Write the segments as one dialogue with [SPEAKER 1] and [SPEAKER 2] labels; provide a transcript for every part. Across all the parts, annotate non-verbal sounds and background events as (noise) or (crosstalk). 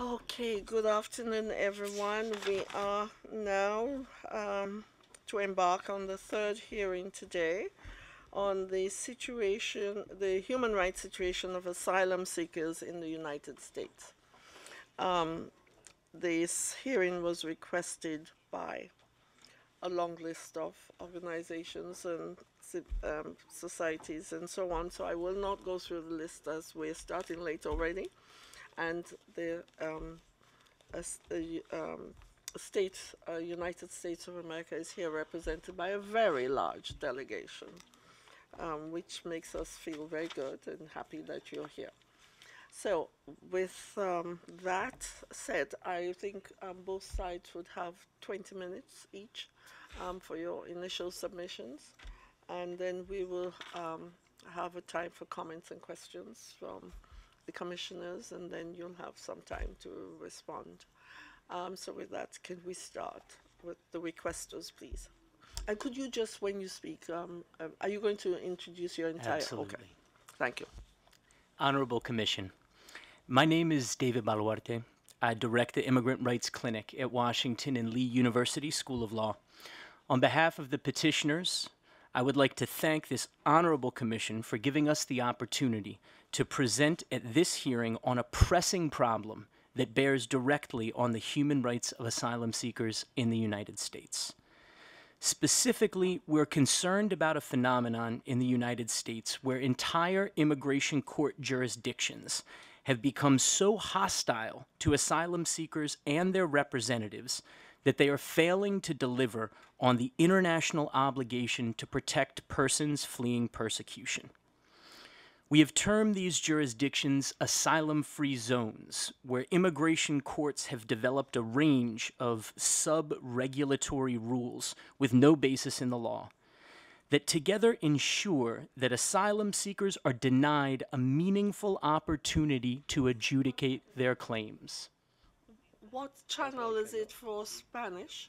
[SPEAKER 1] Okay, good afternoon everyone. We are now um, to embark on the third hearing today on the situation, the human rights situation of asylum seekers in the United States. Um, this hearing was requested by a long list of organizations and um, societies and so on, so I will not go through the list as we're starting late already and the um, um, uh, United States of America is here represented by a very large delegation, um, which makes us feel very good and happy that you're here. So with um, that said, I think um, both sides would have 20 minutes each um, for your initial submissions, and then we will um, have a time for comments and questions from the commissioners, and then you'll have some time to respond. Um, so with that, can we start with the requesters, please? And could you just, when you speak, um, uh, are you going to introduce your entire? Absolutely. Okay. Thank you.
[SPEAKER 2] Honorable Commission, my name is David Baluarte. I direct the Immigrant Rights Clinic at Washington and Lee University School of Law. On behalf of the petitioners, I would like to thank this honorable commission for giving us the opportunity to present at this hearing on a pressing problem that bears directly on the human rights of asylum seekers in the United States. Specifically, we're concerned about a phenomenon in the United States where entire immigration court jurisdictions have become so hostile to asylum seekers and their representatives that they are failing to deliver on the international obligation to protect persons fleeing persecution. We have termed these jurisdictions asylum free zones, where immigration courts have developed a range of sub regulatory rules with no basis in the law that together ensure that asylum seekers are denied a meaningful opportunity to adjudicate their claims.
[SPEAKER 1] What channel is it for Spanish?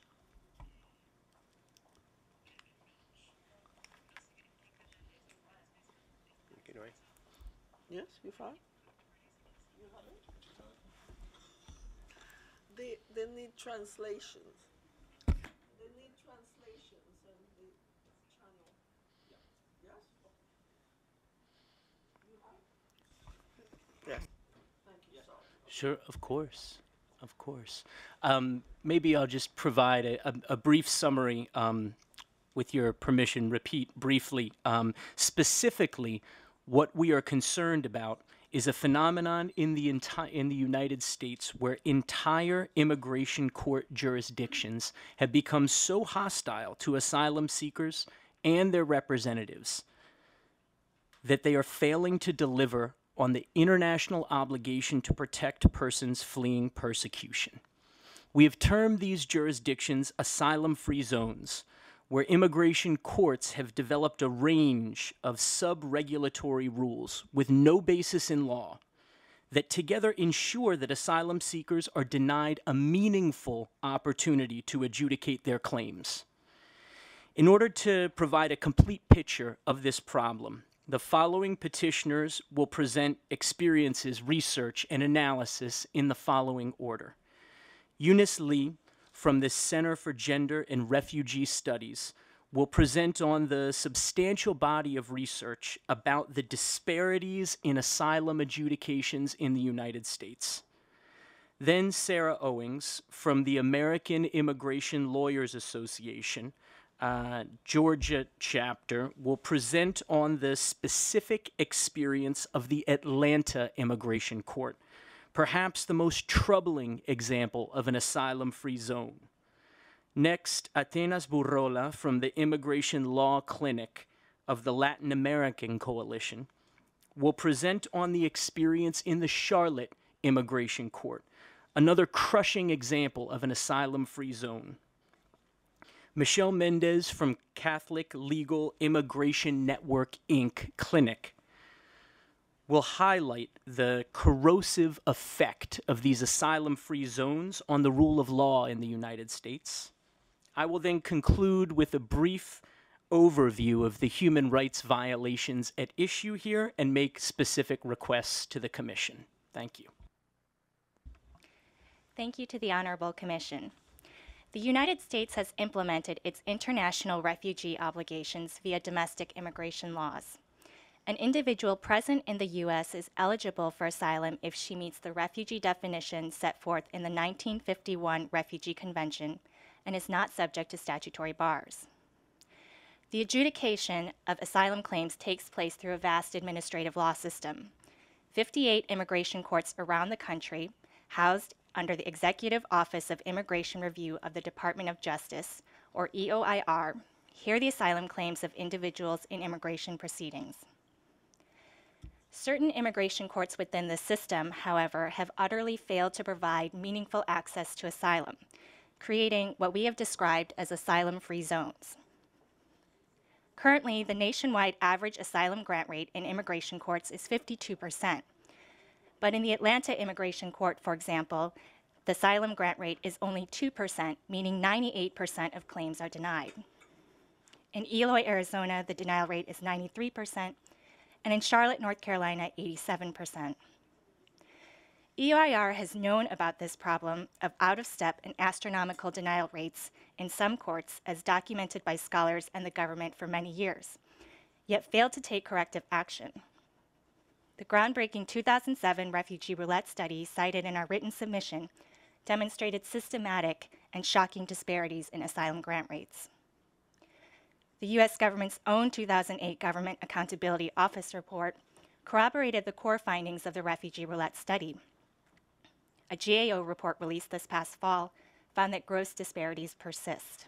[SPEAKER 1] Yes, you're fine. have They, they need translations. They need translations on the channel. Yes?
[SPEAKER 2] You have? Yes. Thank you, Sure, of course. Of course. Um, maybe I'll just provide a, a, a brief summary, um, with your permission, repeat briefly, um, specifically what we are concerned about is a phenomenon in the, enti- in the United States where entire immigration court jurisdictions have become so hostile to asylum seekers and their representatives that they are failing to deliver on the international obligation to protect persons fleeing persecution. We have termed these jurisdictions asylum free zones where immigration courts have developed a range of sub regulatory rules with no basis in law that together ensure that asylum seekers are denied a meaningful opportunity to adjudicate their claims. In order to provide a complete picture of this problem, the following petitioners will present experiences, research, and analysis in the following order. Eunice Lee, from the Center for Gender and Refugee Studies will present on the substantial body of research about the disparities in asylum adjudications in the United States. Then Sarah Owings from the American Immigration Lawyers Association, uh, Georgia chapter, will present on the specific experience of the Atlanta Immigration Court perhaps the most troubling example of an asylum-free zone. Next, Atenas Burrola from the Immigration Law Clinic of the Latin American Coalition will present on the experience in the Charlotte Immigration Court, another crushing example of an asylum-free zone. Michelle Mendez from Catholic Legal Immigration Network, Inc. Clinic will highlight the corrosive effect of these asylum free zones on the rule of law in the United States. I will then conclude with a brief overview of the human rights violations at issue here and make specific requests to the Commission. Thank you.
[SPEAKER 3] Thank you to the Honorable Commission. The United States has implemented its international refugee obligations via domestic immigration laws an individual present in the U.S. is eligible for asylum if she meets the refugee definition set forth in the 1951 Refugee Convention and is not subject to statutory bars. The adjudication of asylum claims takes place through a vast administrative law system. 58 immigration courts around the country, housed under the Executive Office of Immigration Review of the Department of Justice, or EOIR, hear the asylum claims of individuals in immigration proceedings. Certain immigration courts within the system, however, have utterly failed to provide meaningful access to asylum, creating what we have described as asylum-free zones. Currently, the nationwide average asylum grant rate in immigration courts is 52%. But in the Atlanta Immigration Court, for example, the asylum grant rate is only 2%, meaning 98% of claims are denied. In Eloy, Arizona, the denial rate is 93%, and in Charlotte, North Carolina, 87%. EIR has known about this problem of out of step and astronomical denial rates in some courts, as documented by scholars and the government for many years, yet failed to take corrective action. The groundbreaking 2007 refugee roulette study cited in our written submission demonstrated systematic and shocking disparities in asylum grant rates the U.S. government's own 2008 Government Accountability Office report corroborated the core findings of the refugee roulette study. A GAO report released this past fall found that gross disparities persist.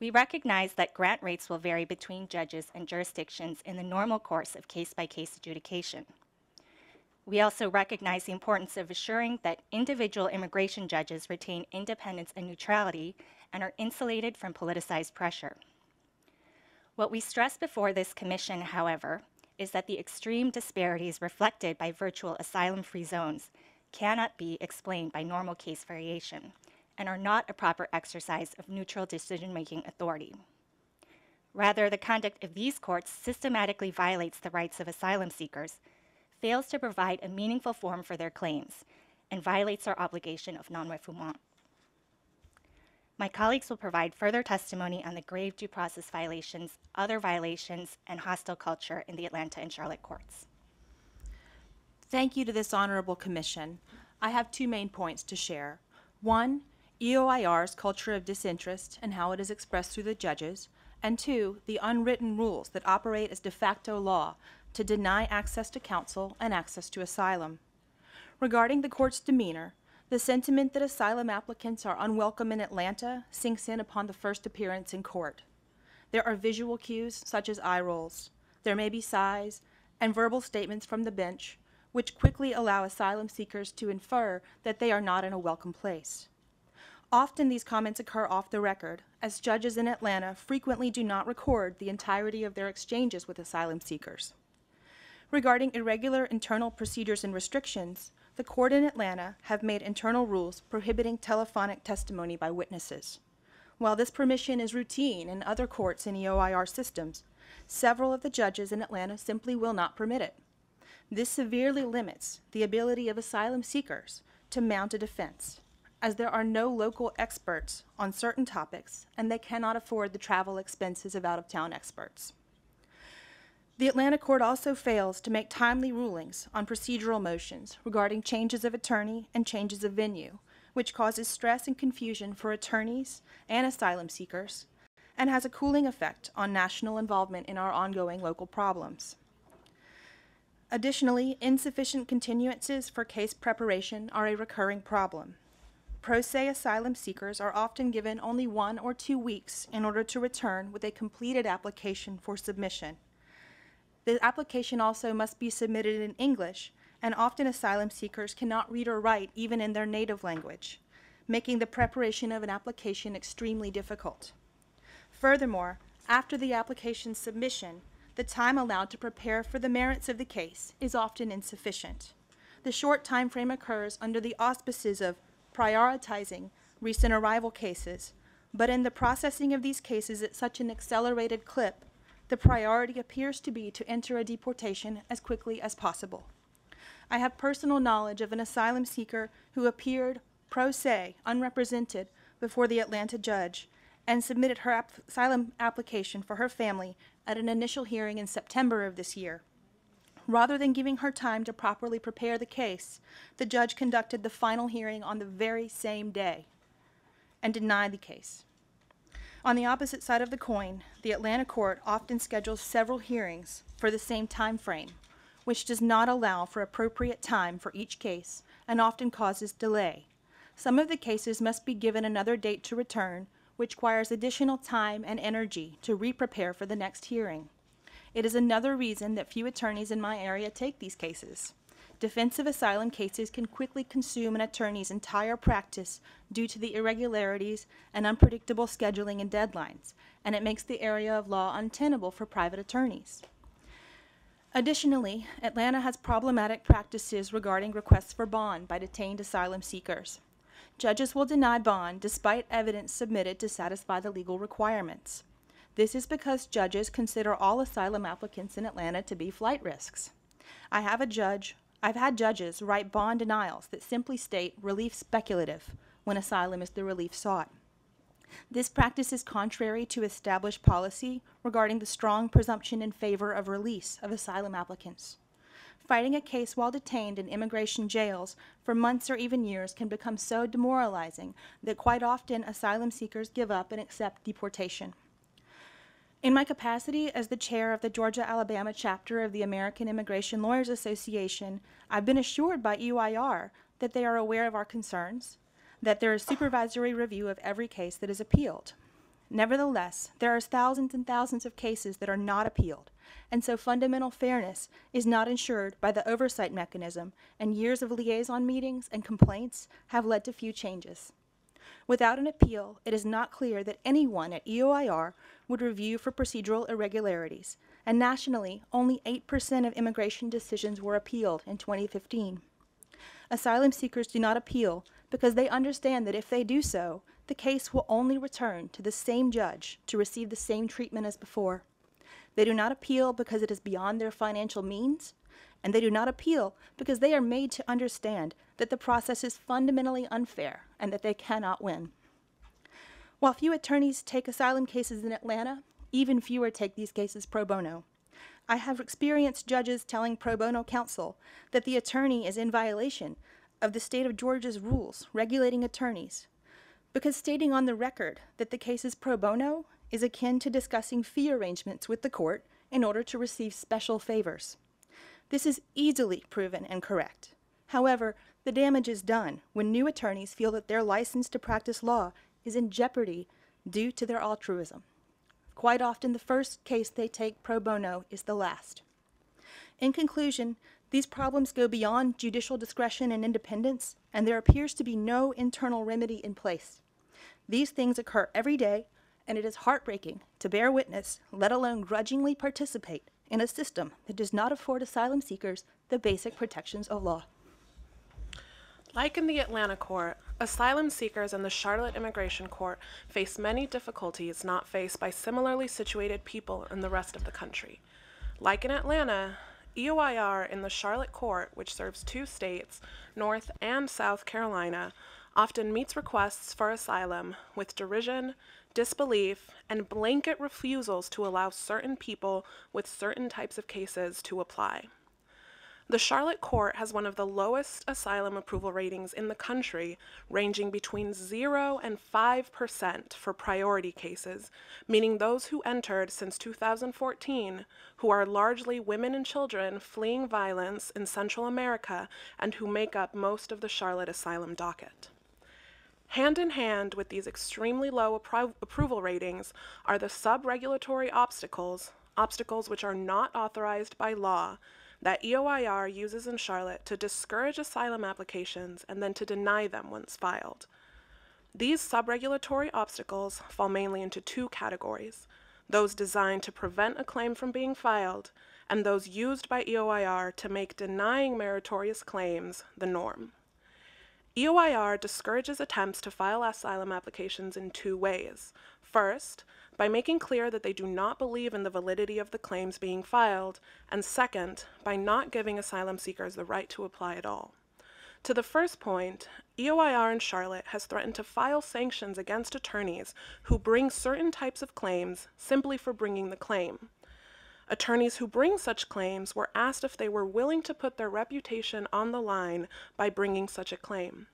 [SPEAKER 3] We recognize that grant rates will vary between judges and jurisdictions in the normal course of case by case adjudication. We also recognize the importance of assuring that individual immigration judges retain independence and neutrality and are insulated from politicized pressure. What we stressed before this commission, however, is that the extreme disparities reflected by virtual asylum-free zones cannot be explained by normal case variation and are not a proper exercise of neutral decision-making authority. Rather, the conduct of these courts systematically violates the rights of asylum seekers fails to provide a meaningful form for their claims and violates our obligation of non-refoulement. My colleagues will provide further testimony on the grave due process violations, other violations, and hostile culture
[SPEAKER 4] in the Atlanta and Charlotte courts. Thank you to this Honorable Commission. I have two main points to share. One, EOIR's culture of disinterest and how it is expressed through the judges, and two, the unwritten rules that operate as de facto law to deny access to counsel and access to asylum. Regarding the court's demeanor, the sentiment that asylum applicants are unwelcome in Atlanta sinks in upon the first appearance in court. There are visual cues such as eye rolls. There may be sighs and verbal statements from the bench, which quickly allow asylum seekers to infer that they are not in a welcome place. Often these comments occur off the record, as judges in Atlanta frequently do not record the entirety of their exchanges with asylum seekers. Regarding irregular internal procedures and restrictions, the court in Atlanta have made internal rules prohibiting telephonic testimony by witnesses. While this permission is routine in other courts in EOIR systems, several of the judges in Atlanta simply will not permit it. This severely limits the ability of asylum seekers to mount a defense, as there are no local experts on certain topics and they cannot afford the travel expenses of out of town experts. The Atlanta court also fails to make timely rulings on procedural motions regarding changes of attorney and changes of venue, which causes stress and confusion for attorneys and asylum seekers and has a cooling effect on national involvement in our ongoing local problems. Additionally, insufficient continuances for case preparation are a recurring problem. Pro se asylum seekers are often given only one or two weeks in order to return with a completed application for submission. The application also must be submitted in English, and often asylum seekers cannot read or write even in their native language, making the preparation of an application extremely difficult. Furthermore, after the application submission, the time allowed to prepare for the merits of the case is often insufficient. The short time frame occurs under the auspices of prioritizing recent arrival cases, but in the processing of these cases at such an accelerated clip the priority appears to be to enter a deportation as quickly as possible. I have personal knowledge of an asylum seeker who appeared pro se, unrepresented, before the Atlanta judge and submitted her ap asylum application for her family at an initial hearing in September of this year. Rather than giving her time to properly prepare the case, the judge conducted the final hearing on the very same day and denied the case. On the opposite side of the coin, the Atlanta court often schedules several hearings for the same time frame, which does not allow for appropriate time for each case and often causes delay. Some of the cases must be given another date to return, which requires additional time and energy to re-prepare for the next hearing. It is another reason that few attorneys in my area take these cases defensive asylum cases can quickly consume an attorney's entire practice due to the irregularities and unpredictable scheduling and deadlines, and it makes the area of law untenable for private attorneys. Additionally, Atlanta has problematic practices regarding requests for bond by detained asylum seekers. Judges will deny bond despite evidence submitted to satisfy the legal requirements. This is because judges consider all asylum applicants in Atlanta to be flight risks. I have a judge I've had judges write bond denials that simply state relief speculative when asylum is the relief sought. This practice is contrary to established policy regarding the strong presumption in favor of release of asylum applicants. Fighting a case while detained in immigration jails for months or even years can become so demoralizing that quite often asylum seekers give up and accept deportation. In my capacity as the chair of the Georgia Alabama chapter of the American Immigration Lawyers Association, I've been assured by EYR that they are aware of our concerns, that there is supervisory review of every case that is appealed. Nevertheless, there are thousands and thousands of cases that are not appealed, and so fundamental fairness is not ensured by the oversight mechanism, and years of liaison meetings and complaints have led to few changes. Without an appeal, it is not clear that anyone at EOIR would review for procedural irregularities, and nationally, only 8% of immigration decisions were appealed in 2015. Asylum seekers do not appeal because they understand that if they do so, the case will only return to the same judge to receive the same treatment as before. They do not appeal because it is beyond their financial means, and they do not appeal because they are made to understand that the process is fundamentally unfair and that they cannot win. While few attorneys take asylum cases in Atlanta, even fewer take these cases pro bono. I have experienced judges telling pro bono counsel that the attorney is in violation of the state of Georgia's rules regulating attorneys because stating on the record that the case is pro bono is akin to discussing fee arrangements with the court in order to receive special favors. This is easily proven and correct. However, the damage is done when new attorneys feel that their license to practice law is in jeopardy due to their altruism. Quite often, the first case they take pro bono is the last. In conclusion, these problems go beyond judicial discretion and independence, and there appears to be no internal remedy in place. These things occur every day, and it is heartbreaking to bear witness, let alone grudgingly participate, in a system that does not afford asylum seekers the basic protections of law.
[SPEAKER 5] Like in the Atlanta court, Asylum seekers in the Charlotte Immigration Court face many difficulties not faced by similarly situated people in the rest of the country. Like in Atlanta, EOIR in the Charlotte Court, which serves two states, North and South Carolina, often meets requests for asylum with derision, disbelief, and blanket refusals to allow certain people with certain types of cases to apply. The Charlotte court has one of the lowest asylum approval ratings in the country, ranging between 0 and 5% for priority cases, meaning those who entered since 2014 who are largely women and children fleeing violence in Central America and who make up most of the Charlotte asylum docket. Hand in hand with these extremely low appro approval ratings are the sub regulatory obstacles, obstacles which are not authorized by law that EOIR uses in Charlotte to discourage asylum applications and then to deny them once filed. These subregulatory obstacles fall mainly into two categories those designed to prevent a claim from being filed, and those used by EOIR to make denying meritorious claims the norm. EOIR discourages attempts to file asylum applications in two ways. First, by making clear that they do not believe in the validity of the claims being filed, and second, by not giving asylum seekers the right to apply at all. To the first point, EOIR in Charlotte has threatened to file sanctions against attorneys who bring certain types of claims simply for bringing the claim. Attorneys who bring such claims were asked if they were willing to put their reputation on the line by bringing such a claim.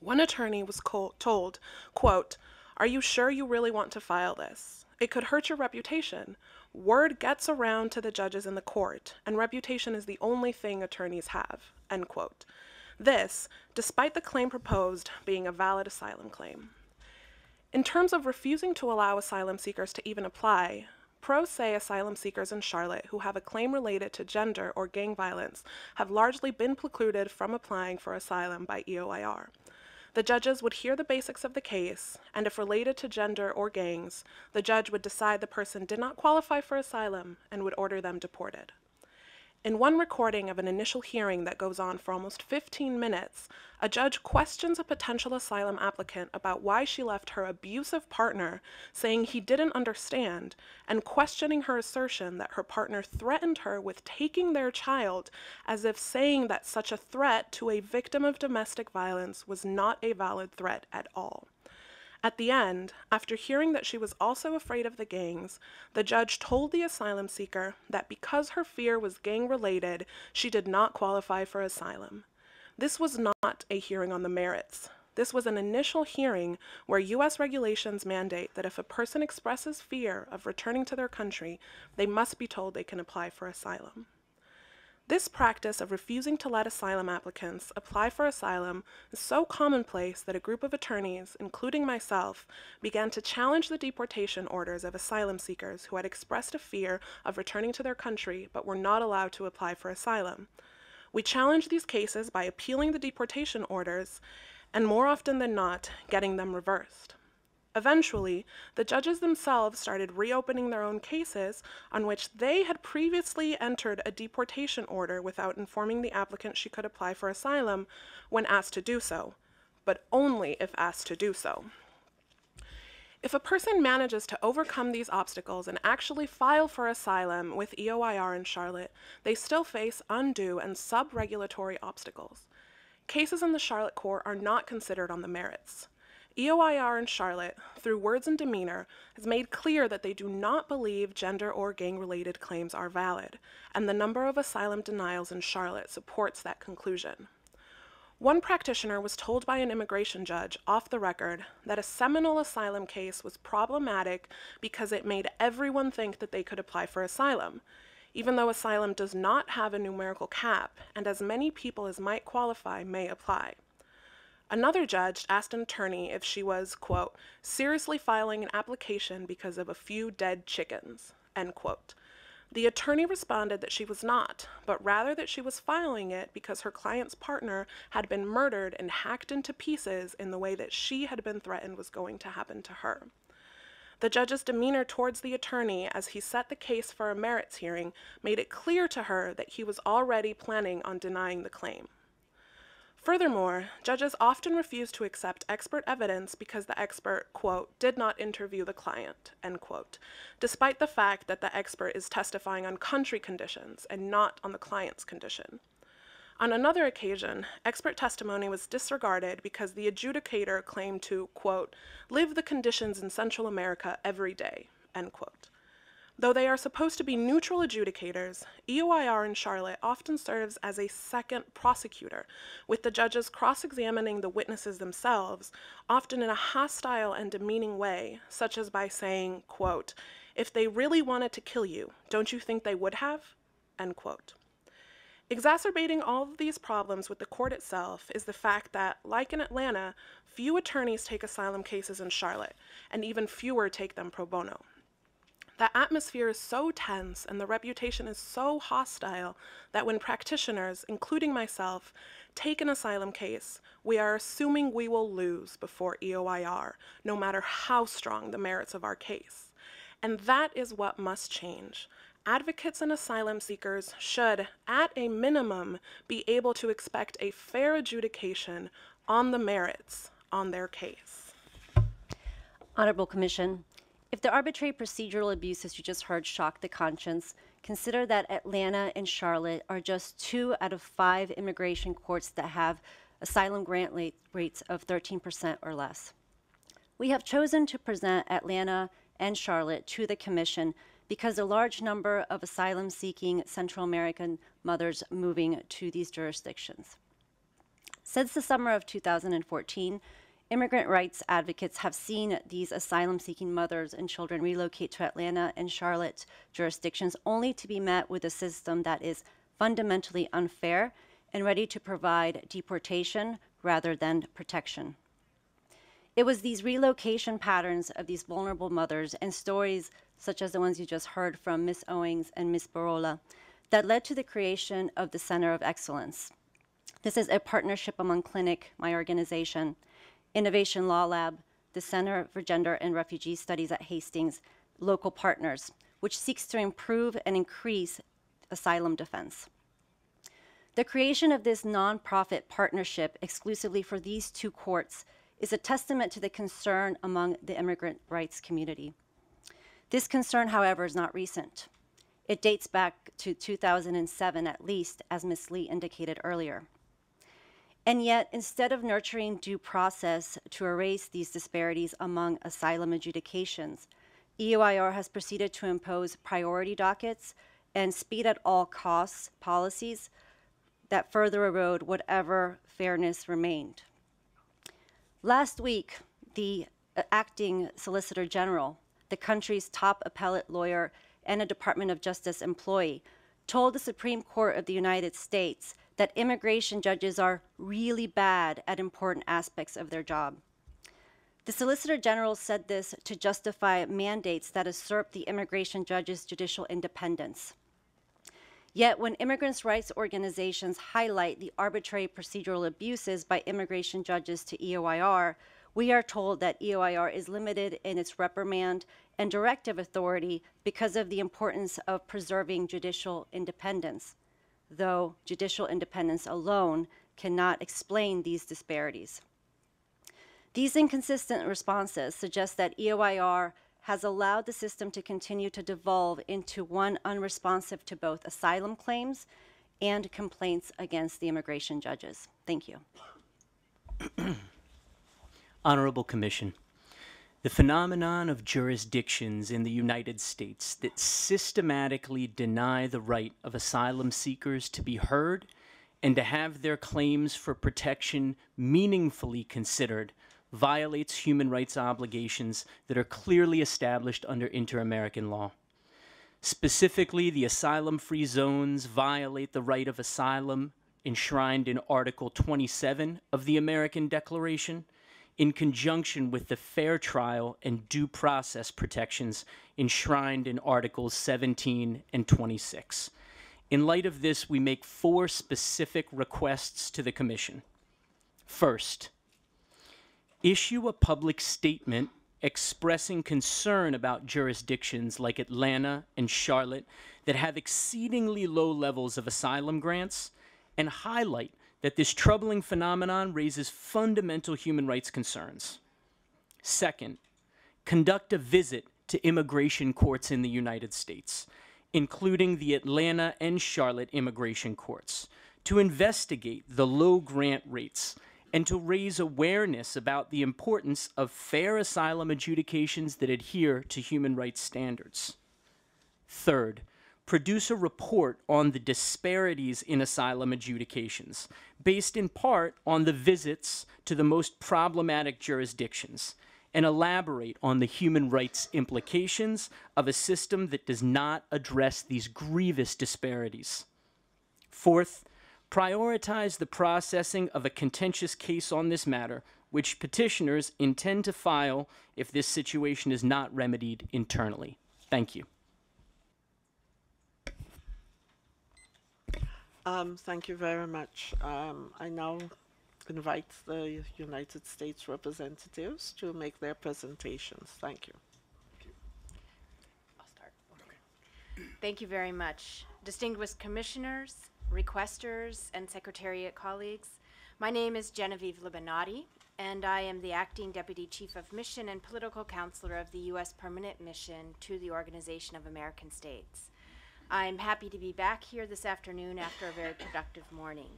[SPEAKER 5] One attorney was told, quote, are you sure you really want to file this? It could hurt your reputation. Word gets around to the judges in the court, and reputation is the only thing attorneys have. End quote. This, despite the claim proposed being a valid asylum claim. In terms of refusing to allow asylum seekers to even apply, pro se asylum seekers in Charlotte who have a claim related to gender or gang violence have largely been precluded from applying for asylum by EOIR. The judges would hear the basics of the case, and if related to gender or gangs, the judge would decide the person did not qualify for asylum and would order them deported. In one recording of an initial hearing that goes on for almost 15 minutes, a judge questions a potential asylum applicant about why she left her abusive partner, saying he didn't understand, and questioning her assertion that her partner threatened her with taking their child, as if saying that such a threat to a victim of domestic violence was not a valid threat at all. At the end, after hearing that she was also afraid of the gangs, the judge told the asylum seeker that because her fear was gang related, she did not qualify for asylum. This was not a hearing on the merits. This was an initial hearing where U.S. regulations mandate that if a person expresses fear of returning to their country, they must be told they can apply for asylum. This practice of refusing to let asylum applicants apply for asylum is so commonplace that a group of attorneys, including myself, began to challenge the deportation orders of asylum seekers who had expressed a fear of returning to their country but were not allowed to apply for asylum. We challenged these cases by appealing the deportation orders and, more often than not, getting them reversed. Eventually, the judges themselves started reopening their own cases on which they had previously entered a deportation order without informing the applicant she could apply for asylum when asked to do so, but only if asked to do so. If a person manages to overcome these obstacles and actually file for asylum with EOIR in Charlotte, they still face undue and sub regulatory obstacles. Cases in the Charlotte Court are not considered on the merits. EOIR in Charlotte, through words and demeanor, has made clear that they do not believe gender or gang related claims are valid, and the number of asylum denials in Charlotte supports that conclusion. One practitioner was told by an immigration judge, off the record, that a seminal asylum case was problematic because it made everyone think that they could apply for asylum, even though asylum does not have a numerical cap, and as many people as might qualify may apply. Another judge asked an attorney if she was, quote, seriously filing an application because of a few dead chickens, end quote. The attorney responded that she was not, but rather that she was filing it because her client's partner had been murdered and hacked into pieces in the way that she had been threatened was going to happen to her. The judge's demeanor towards the attorney as he set the case for a merits hearing made it clear to her that he was already planning on denying the claim. Furthermore, judges often refuse to accept expert evidence because the expert, quote, did not interview the client, end quote, despite the fact that the expert is testifying on country conditions and not on the client's condition. On another occasion, expert testimony was disregarded because the adjudicator claimed to, quote, live the conditions in Central America every day, end quote. Though they are supposed to be neutral adjudicators, EOIR in Charlotte often serves as a second prosecutor, with the judges cross examining the witnesses themselves, often in a hostile and demeaning way, such as by saying, quote, If they really wanted to kill you, don't you think they would have? End quote. Exacerbating all of these problems with the court itself is the fact that, like in Atlanta, few attorneys take asylum cases in Charlotte, and even fewer take them pro bono. The atmosphere is so tense and the reputation is so hostile that when practitioners, including myself, take an asylum case, we are assuming we will lose before EOIR, no matter how strong the merits of our case. And that is what must change. Advocates and asylum seekers should, at a minimum, be able to expect a fair adjudication
[SPEAKER 6] on the merits on their case. Honorable Commission, if the arbitrary procedural abuses you just heard shock the conscience, consider that Atlanta and Charlotte are just two out of five immigration courts that have asylum grant rate rates of 13% or less. We have chosen to present Atlanta and Charlotte to the Commission because a large number of asylum seeking Central American mothers moving to these jurisdictions. Since the summer of 2014, Immigrant rights advocates have seen these asylum seeking mothers and children relocate to Atlanta and Charlotte jurisdictions only to be met with a system that is fundamentally unfair and ready to provide deportation rather than protection. It was these relocation patterns of these vulnerable mothers and stories such as the ones you just heard from Ms. Owings and Ms. Barola that led to the creation of the Center of Excellence. This is a partnership among Clinic, my organization, Innovation Law Lab, the Center for Gender and Refugee Studies at Hastings, local partners, which seeks to improve and increase asylum defense. The creation of this nonprofit partnership exclusively for these two courts is a testament to the concern among the immigrant rights community. This concern, however, is not recent. It dates back to 2007 at least, as Ms. Lee indicated earlier. And yet, instead of nurturing due process to erase these disparities among asylum adjudications, EOIR has proceeded to impose priority dockets and speed at all costs policies that further erode whatever fairness remained. Last week, the uh, acting Solicitor General, the country's top appellate lawyer, and a Department of Justice employee told the Supreme Court of the United States that immigration judges are really bad at important aspects of their job. The Solicitor General said this to justify mandates that usurp the immigration judge's judicial independence. Yet, when immigrants' rights organizations highlight the arbitrary procedural abuses by immigration judges to EOIR, we are told that EOIR is limited in its reprimand and directive authority because of the importance of preserving judicial independence though judicial independence alone cannot explain these disparities. These inconsistent responses suggest that EOIR has allowed the system to continue to devolve into one unresponsive to both asylum claims and complaints against the immigration judges. Thank you.
[SPEAKER 2] Honorable Commission. The phenomenon of jurisdictions in the United States that systematically deny the right of asylum seekers to be heard and to have their claims for protection meaningfully considered violates human rights obligations that are clearly established under inter-American law. Specifically, the asylum-free zones violate the right of asylum enshrined in Article 27 of the American Declaration – in conjunction with the fair trial and due process protections enshrined in Articles 17 and 26. In light of this, we make four specific requests to the Commission. First, issue a public statement expressing concern about jurisdictions like Atlanta and Charlotte that have exceedingly low levels of asylum grants and highlight that this troubling phenomenon raises fundamental human rights concerns. Second, conduct a visit to immigration courts in the United States, including the Atlanta and Charlotte immigration courts, to investigate the low grant rates and to raise awareness about the importance of fair asylum adjudications that adhere to human rights standards. Third, produce a report on the disparities in asylum adjudications, based in part on the visits to the most problematic jurisdictions, and elaborate on the human rights implications of a system that does not address these grievous disparities. Fourth, prioritize the processing of a contentious case on this matter, which petitioners intend to file if this situation is not remedied internally. Thank you.
[SPEAKER 1] Um, thank you very much. Um, I now invite the United States representatives to make their presentations. Thank you.
[SPEAKER 7] I'll start. Thank you very much. Distinguished commissioners, requesters, and secretariat colleagues, my name is Genevieve Libinati, and I am the acting deputy chief of mission and political counselor of the U.S. Permanent Mission to the Organization of American States. I'm happy to be back here this afternoon after a very productive morning.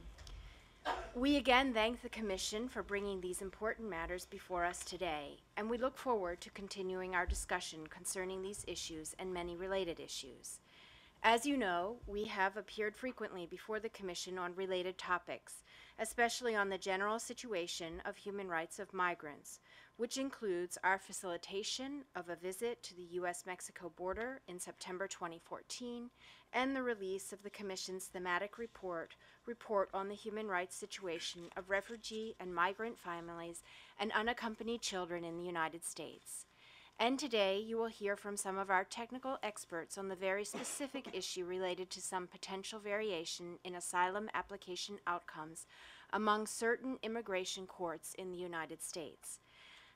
[SPEAKER 7] We again thank the Commission for bringing these important matters before us today, and we look forward to continuing our discussion concerning these issues and many related issues. As you know, we have appeared frequently before the Commission on related topics, especially on the general situation of human rights of migrants, which includes our facilitation of a visit to the U.S. Mexico border in September 2014 and the release of the Commission's thematic report, Report on the Human Rights Situation of Refugee and Migrant Families and Unaccompanied Children in the United States. And today you will hear from some of our technical experts on the very specific issue related to some potential variation in asylum application outcomes among certain immigration courts in the United States.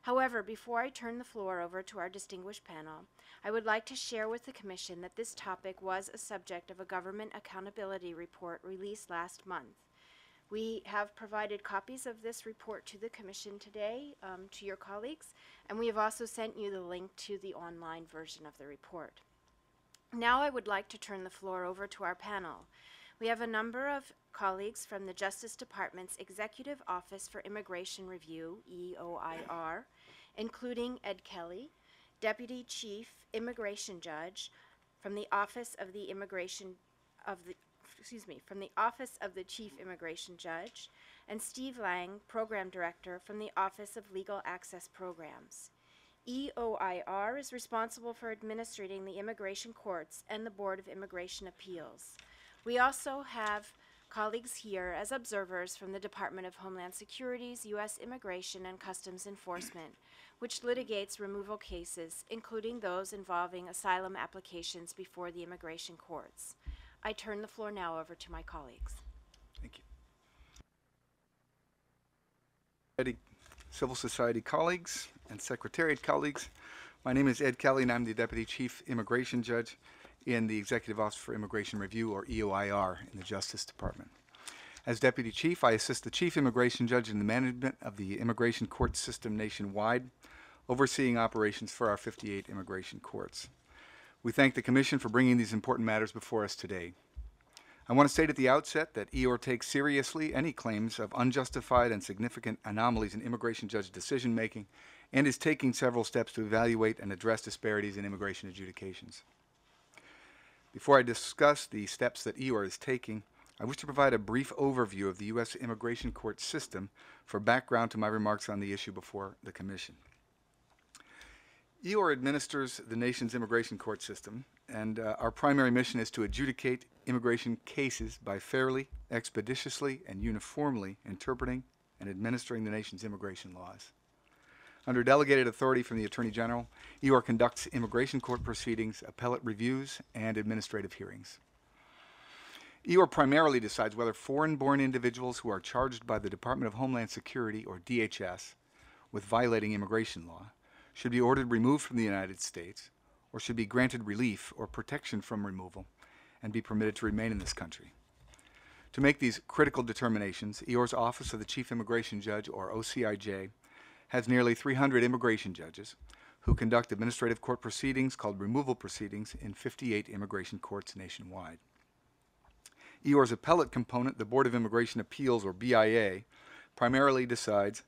[SPEAKER 7] However, before I turn the floor over to our distinguished panel, I would like to share with the Commission that this topic was a subject of a Government Accountability Report released last month. We have provided copies of this report to the Commission today, um, to your colleagues, and we have also sent you the link to the online version of the report. Now I would like to turn the floor over to our panel. We have a number of colleagues from the Justice Department's Executive Office for Immigration Review, EOIR, including Ed Kelly, Deputy Chief Immigration Judge from the Office of the Immigration of the excuse me, from the Office of the Chief Immigration Judge, and Steve Lang, Program Director from the Office of Legal Access Programs. EOIR is responsible for administering the immigration courts and the Board of Immigration Appeals. We also have colleagues here as observers from the Department of Homeland Security's U.S. Immigration and Customs Enforcement, which litigates removal cases, including those involving asylum applications before the immigration courts. I turn the floor now over to my colleagues. Thank
[SPEAKER 8] you. Civil society colleagues and secretariat colleagues, my name is Ed Kelly and I'm the Deputy Chief Immigration Judge in the Executive Office for Immigration Review, or EOIR, in the Justice Department. As Deputy Chief, I assist the Chief Immigration Judge in the management of the immigration court system nationwide, overseeing operations for our 58 immigration courts. We thank the Commission for bringing these important matters before us today. I want to state at the outset that EOR takes seriously any claims of unjustified and significant anomalies in immigration judge decision making and is taking several steps to evaluate and address disparities in immigration adjudications. Before I discuss the steps that EOR is taking, I wish to provide a brief overview of the U.S. Immigration Court system for background to my remarks on the issue before the Commission. EOR administers the nation's immigration court system, and uh, our primary mission is to adjudicate immigration cases by fairly, expeditiously, and uniformly interpreting and administering the nation's immigration laws. Under delegated authority from the Attorney General, EOR conducts immigration court proceedings, appellate reviews, and administrative hearings. EOR primarily decides whether foreign born individuals who are charged by the Department of Homeland Security, or DHS, with violating immigration law should be ordered removed from the United States or should be granted relief or protection from removal and be permitted to remain in this country. To make these critical determinations, EOR's Office of the Chief Immigration Judge, or OCIJ, has nearly 300 immigration judges who conduct administrative court proceedings called removal proceedings in 58 immigration courts nationwide. EOR's appellate component, the Board of Immigration Appeals, or BIA, primarily decides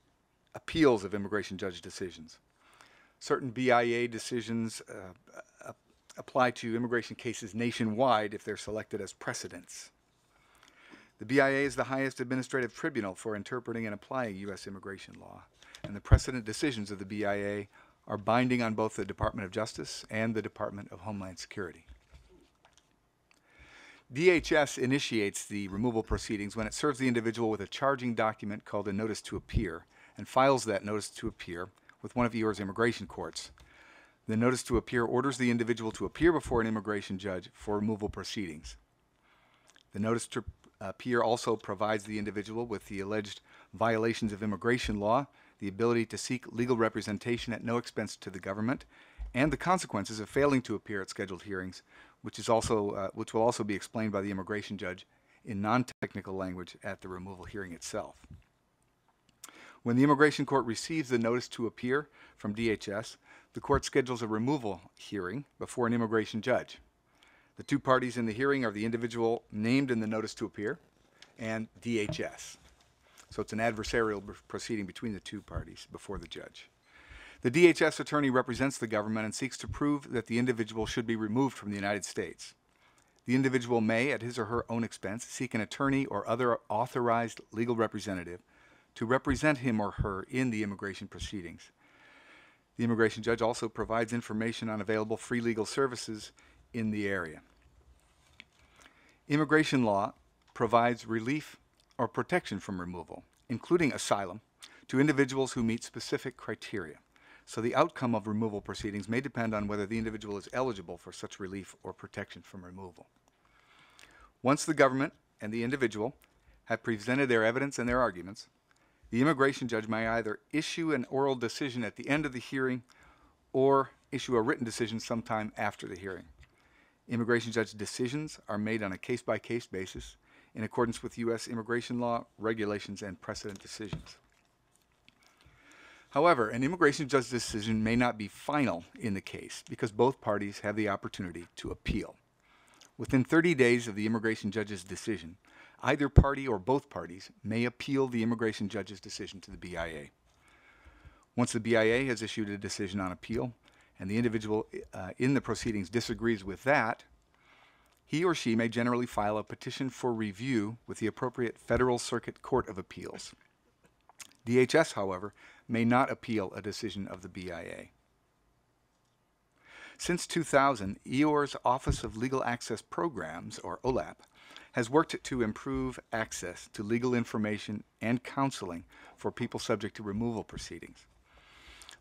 [SPEAKER 8] appeals of immigration judge decisions. Certain BIA decisions uh, apply to immigration cases nationwide if they're selected as precedents. The BIA is the highest administrative tribunal for interpreting and applying U.S. immigration law and the precedent decisions of the BIA are binding on both the Department of Justice and the Department of Homeland Security. DHS initiates the removal proceedings when it serves the individual with a charging document called a notice to appear and files that notice to appear with one of EOR's immigration courts. The notice to appear orders the individual to appear before an immigration judge for removal proceedings. The notice to appear also provides the individual with the alleged violations of immigration law the ability to seek legal representation at no expense to the government, and the consequences of failing to appear at scheduled hearings, which is also uh, which will also be explained by the immigration judge in non-technical language at the removal hearing itself. When the immigration court receives the notice to appear from DHS, the court schedules a removal hearing before an immigration judge. The two parties in the hearing are the individual named in the notice to appear and DHS. So it's an adversarial proceeding between the two parties before the judge. The DHS attorney represents the government and seeks to prove that the individual should be removed from the United States. The individual may, at his or her own expense, seek an attorney or other authorized legal representative to represent him or her in the immigration proceedings. The immigration judge also provides information on available free legal services in the area. Immigration law provides relief or protection from removal, including asylum, to individuals who meet specific criteria. So the outcome of removal proceedings may depend on whether the individual is eligible for such relief or protection from removal. Once the government and the individual have presented their evidence and their arguments, the immigration judge may either issue an oral decision at the end of the hearing or issue a written decision sometime after the hearing. Immigration judge decisions are made on a case by case basis in accordance with U.S. immigration law, regulations, and precedent decisions. However, an immigration judge decision may not be final in the case because both parties have the opportunity to appeal. Within 30 days of the immigration judge's decision, either party or both parties may appeal the immigration judge's decision to the BIA. Once the BIA has issued a decision on appeal and the individual uh, in the proceedings disagrees with that, he or she may generally file a petition for review with the appropriate Federal Circuit Court of Appeals. DHS, however, may not appeal a decision of the BIA. Since 2000, EOR's Office of Legal Access Programs, or OLAP, has worked to improve access to legal information and counseling for people subject to removal proceedings.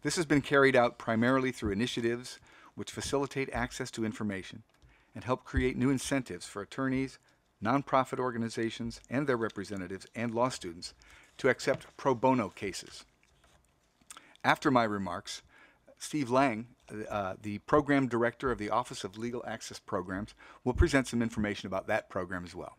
[SPEAKER 8] This has been carried out primarily through initiatives which facilitate access to information, and help create new incentives for attorneys, nonprofit organizations, and their representatives and law students to accept pro bono cases. After my remarks, Steve Lang, uh, the program director of the Office of Legal Access Programs, will present some information about that program as well.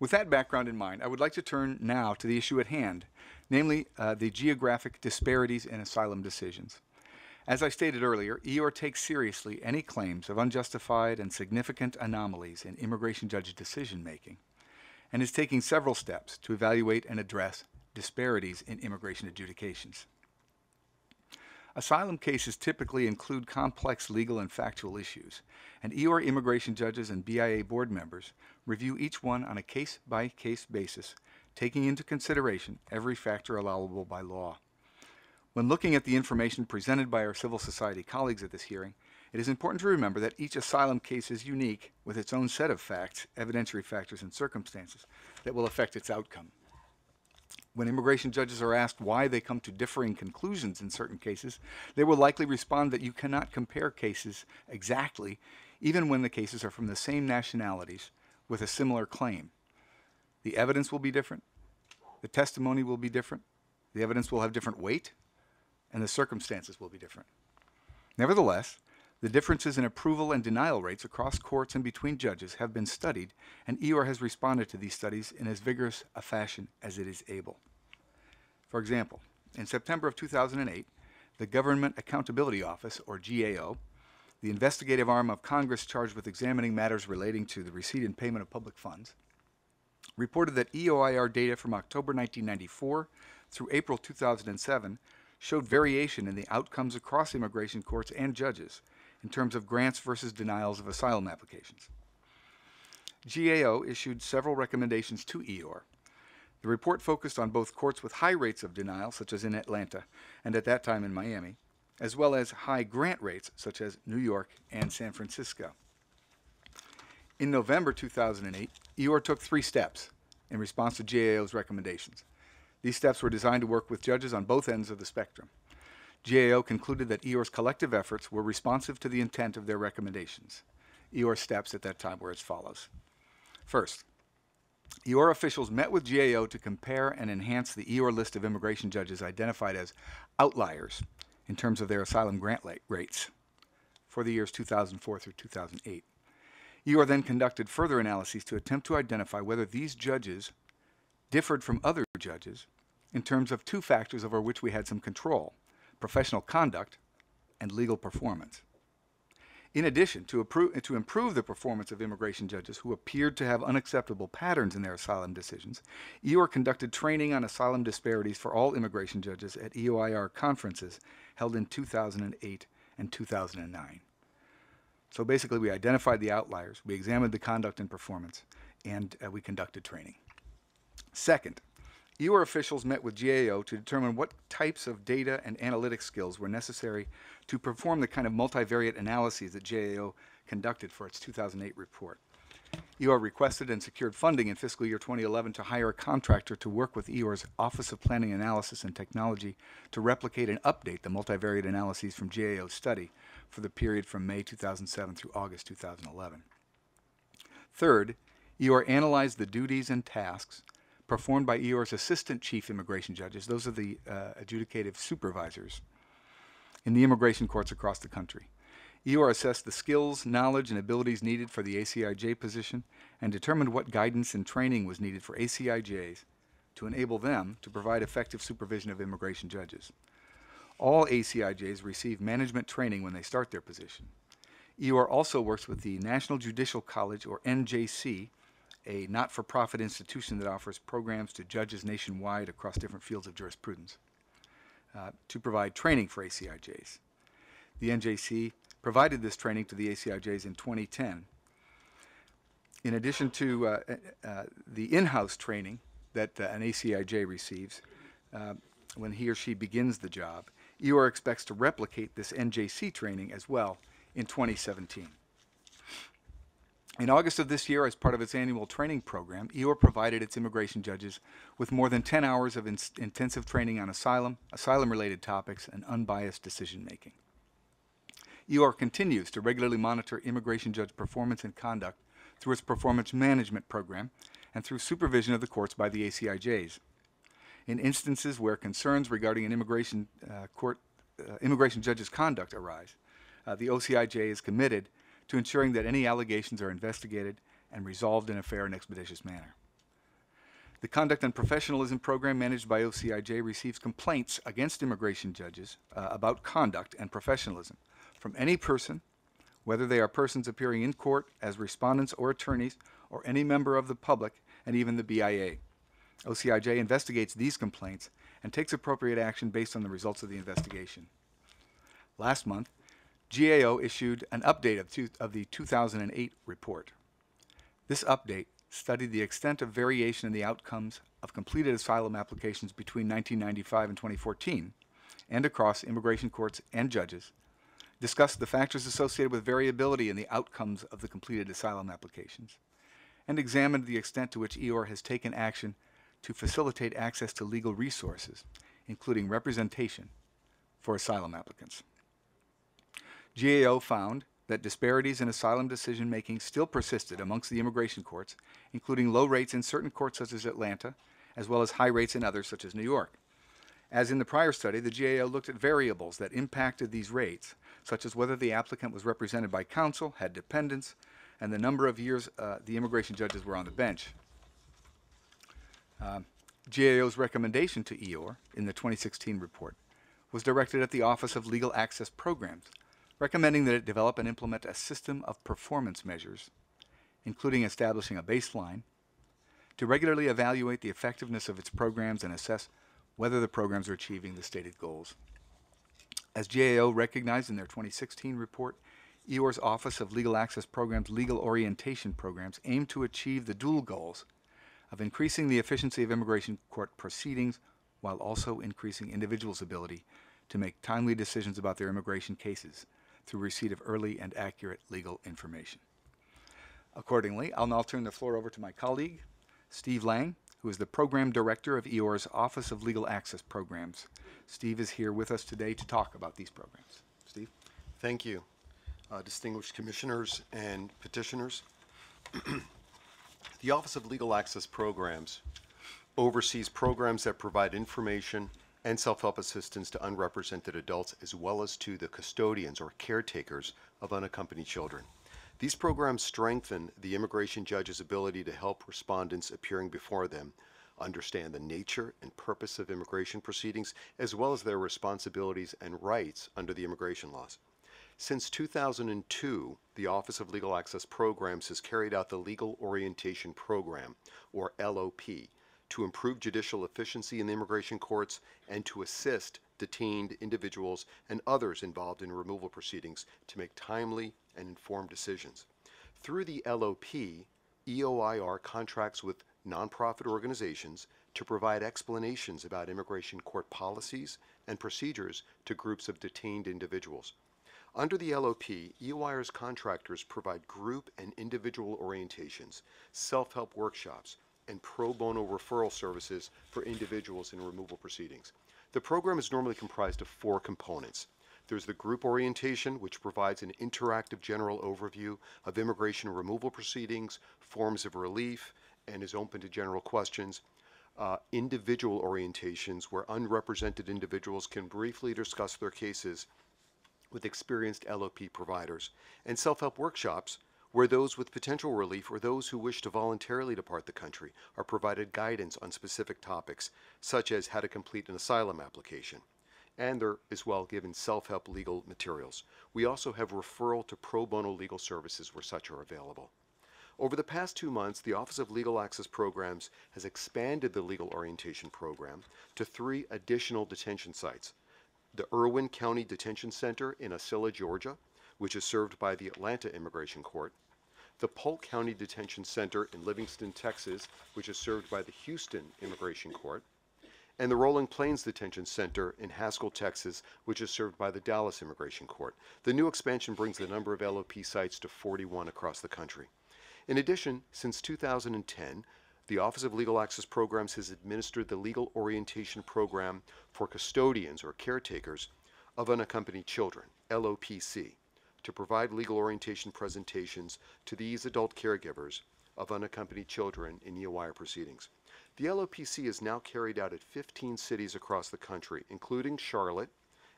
[SPEAKER 8] With that background in mind, I would like to turn now to the issue at hand, namely uh, the geographic disparities in asylum decisions. As I stated earlier, EOR takes seriously any claims of unjustified and significant anomalies in immigration judge decision making and is taking several steps to evaluate and address disparities in immigration adjudications. Asylum cases typically include complex legal and factual issues, and EOR immigration judges and BIA board members review each one on a case by case basis, taking into consideration every factor allowable by law. When looking at the information presented by our civil society colleagues at this hearing, it is important to remember that each asylum case is unique with its own set of facts, evidentiary factors, and circumstances that will affect its outcome. When immigration judges are asked why they come to differing conclusions in certain cases, they will likely respond that you cannot compare cases exactly, even when the cases are from the same nationalities with a similar claim. The evidence will be different, the testimony will be different, the evidence will have different weight, and the circumstances will be different. Nevertheless, the differences in approval and denial rates across courts and between judges have been studied, and EOR has responded to these studies in as vigorous a fashion as it is able. For example, in September of 2008, the Government Accountability Office, or GAO, the investigative arm of Congress charged with examining matters relating to the receipt and payment of public funds, reported that EOIR data from October 1994 through April 2007 showed variation in the outcomes across immigration courts and judges in terms of grants versus denials of asylum applications. GAO issued several recommendations to EOR. The report focused on both courts with high rates of denial, such as in Atlanta and at that time in Miami, as well as high grant rates, such as New York and San Francisco. In November 2008, EOR took three steps in response to GAO's recommendations. These steps were designed to work with judges on both ends of the spectrum. GAO concluded that EOR's collective efforts were responsive to the intent of their recommendations. EOR's steps at that time were as follows. First, EOR officials met with GAO to compare and enhance the EOR list of immigration judges identified as outliers in terms of their asylum grant rates for the years 2004 through 2008. EOR then conducted further analyses to attempt to identify whether these judges differed from other judges in terms of two factors over which we had some control, professional conduct and legal performance. In addition, to, approve, to improve the performance of immigration judges who appeared to have unacceptable patterns in their asylum decisions, EOIR conducted training on asylum disparities for all immigration judges at EOIR conferences held in 2008 and 2009. So basically, we identified the outliers, we examined the conduct and performance, and uh, we conducted training. Second, EOR officials met with GAO to determine what types of data and analytic skills were necessary to perform the kind of multivariate analyses that GAO conducted for its 2008 report. EOR requested and secured funding in fiscal year 2011 to hire a contractor to work with EOR's Office of Planning Analysis and Technology to replicate and update the multivariate analyses from GAO's study for the period from May 2007 through August 2011. Third, EOR analyzed the duties and tasks performed by EOR's assistant chief immigration judges. Those are the uh, adjudicative supervisors in the immigration courts across the country. EOR assessed the skills, knowledge, and abilities needed for the ACIJ position and determined what guidance and training was needed for ACIJs to enable them to provide effective supervision of immigration judges. All ACIJs receive management training when they start their position. EOR also works with the National Judicial College, or NJC, a not for profit institution that offers programs to judges nationwide across different fields of jurisprudence uh, to provide training for ACIJs. The NJC provided this training to the ACIJs in 2010. In addition to uh, uh, uh the in house training that uh, an ACIJ receives uh, when he or she begins the job, EOR expects to replicate this NJC training as well in 2017. In August of this year, as part of its annual training program, EOR provided its immigration judges with more than 10 hours of in intensive training on asylum, asylum related topics, and unbiased decision making. EOR continues to regularly monitor immigration judge performance and conduct through its performance management program and through supervision of the courts by the ACIJs. In instances where concerns regarding an immigration uh, court uh, immigration judge's conduct arise, uh, the OCIJ is committed to ensuring that any allegations are investigated and resolved in a fair and expeditious manner. The Conduct and Professionalism Program managed by OCIJ receives complaints against immigration judges uh, about conduct and professionalism from any person, whether they are persons appearing in court as respondents or attorneys, or any member of the public, and even the BIA. OCIJ investigates these complaints and takes appropriate action based on the results of the investigation. Last month, GAO issued an update of, two, of, the 2008 report. This update studied the extent of variation in the outcomes of completed asylum applications between 1995 and 2014 and across immigration courts and judges, discussed the factors associated with variability in the outcomes of the completed asylum applications, and examined the extent to which EOR has taken action to facilitate access to legal resources, including representation for asylum applicants. GAO found that disparities in asylum decision making still persisted amongst the immigration courts, including low rates in certain courts such as Atlanta, as well as high rates in others such as New York. As in the prior study, the GAO looked at variables that impacted these rates, such as whether the applicant was represented by counsel, had dependents, and the number of years uh, the immigration judges were on the bench. Uh, um, GAO's recommendation to EOR in the 2016 report was directed at the Office of Legal Access Programs, recommending that it develop and implement a system of performance measures, including establishing a baseline, to regularly evaluate the effectiveness of its programs and assess whether the programs are achieving the stated goals. As GAO recognized in their 2016 report, EOR's Office of Legal Access Programs legal orientation programs aim to achieve the dual goals of increasing the efficiency of immigration court proceedings while also increasing individuals' ability to make timely decisions about their immigration cases through receipt of early and accurate legal information. Accordingly, I'll now turn the floor over to my colleague, Steve Lang, who is the Program Director of EOR's Office of Legal Access Programs. Steve is here with us today to talk about these programs. Steve? Thank you, uh, distinguished commissioners and petitioners.
[SPEAKER 9] (clears throat) the Office of Legal Access Programs oversees programs that provide information and self-help assistance to unrepresented adults as well as to the custodians or caretakers of unaccompanied children. These programs strengthen the immigration judge's ability to help respondents appearing before them understand the nature and purpose of immigration proceedings as well as their responsibilities and rights under the immigration laws. Since 2002, the Office of Legal Access Programs has carried out the Legal Orientation Program, or LOP, to improve judicial efficiency in the immigration courts, and to assist detained individuals and others involved in removal proceedings to make timely and informed decisions. Through the LOP, EOIR contracts with nonprofit organizations to provide explanations about immigration court policies and procedures to groups of detained individuals. Under the LOP, EOIR's contractors provide group and individual orientations, self help workshops, and pro bono referral services for individuals in removal proceedings. The program is normally comprised of four components. There's the group orientation, which provides an interactive general overview of immigration removal proceedings, forms of relief, and is open to general questions. Uh, individual orientations, where unrepresented individuals can briefly discuss their cases with experienced LOP providers, and self help workshops, where those with potential relief or those who wish to voluntarily depart the country are provided guidance on specific topics, such as how to complete an asylum application. And there is well given self help legal materials. We also have referral to pro bono legal services where such are available. Over the past two months, the Office of Legal Access Programs has expanded the legal orientation program to three additional detention sites the Irwin County Detention Center in Asilla, Georgia, which is served by the Atlanta Immigration Court, the Polk County Detention Center in Livingston, Texas, which is served by the Houston Immigration Court, and the Rolling Plains Detention Center in Haskell, Texas, which is served by the Dallas Immigration Court. The new expansion brings the number of LOP sites to 41 across the country. In addition, since 2010, the Office of Legal Access Programs has administered the Legal Orientation Program for Custodians or Caretakers of Unaccompanied Children, LOPC to provide legal orientation presentations to these adult caregivers of unaccompanied children in EOI proceedings. The LOPC is now carried out at 15 cities across the country, including Charlotte,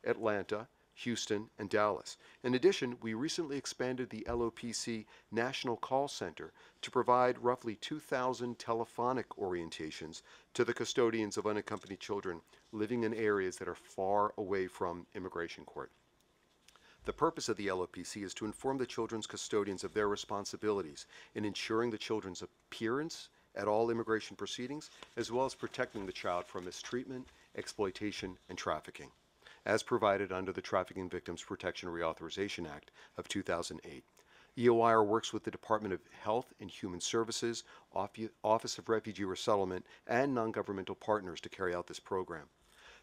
[SPEAKER 9] Atlanta, Houston, and Dallas. In addition, we recently expanded the LOPC National Call Center to provide roughly 2,000 telephonic orientations to the custodians of unaccompanied children living in areas that are far away from immigration court. The purpose of the LOPC is to inform the children's custodians of their responsibilities in ensuring the children's appearance at all immigration proceedings, as well as protecting the child from mistreatment, exploitation, and trafficking, as provided under the Trafficking Victims Protection Reauthorization Act of 2008. EOIR works with the Department of Health and Human Services, Office of Refugee Resettlement, and non governmental partners to carry out this program.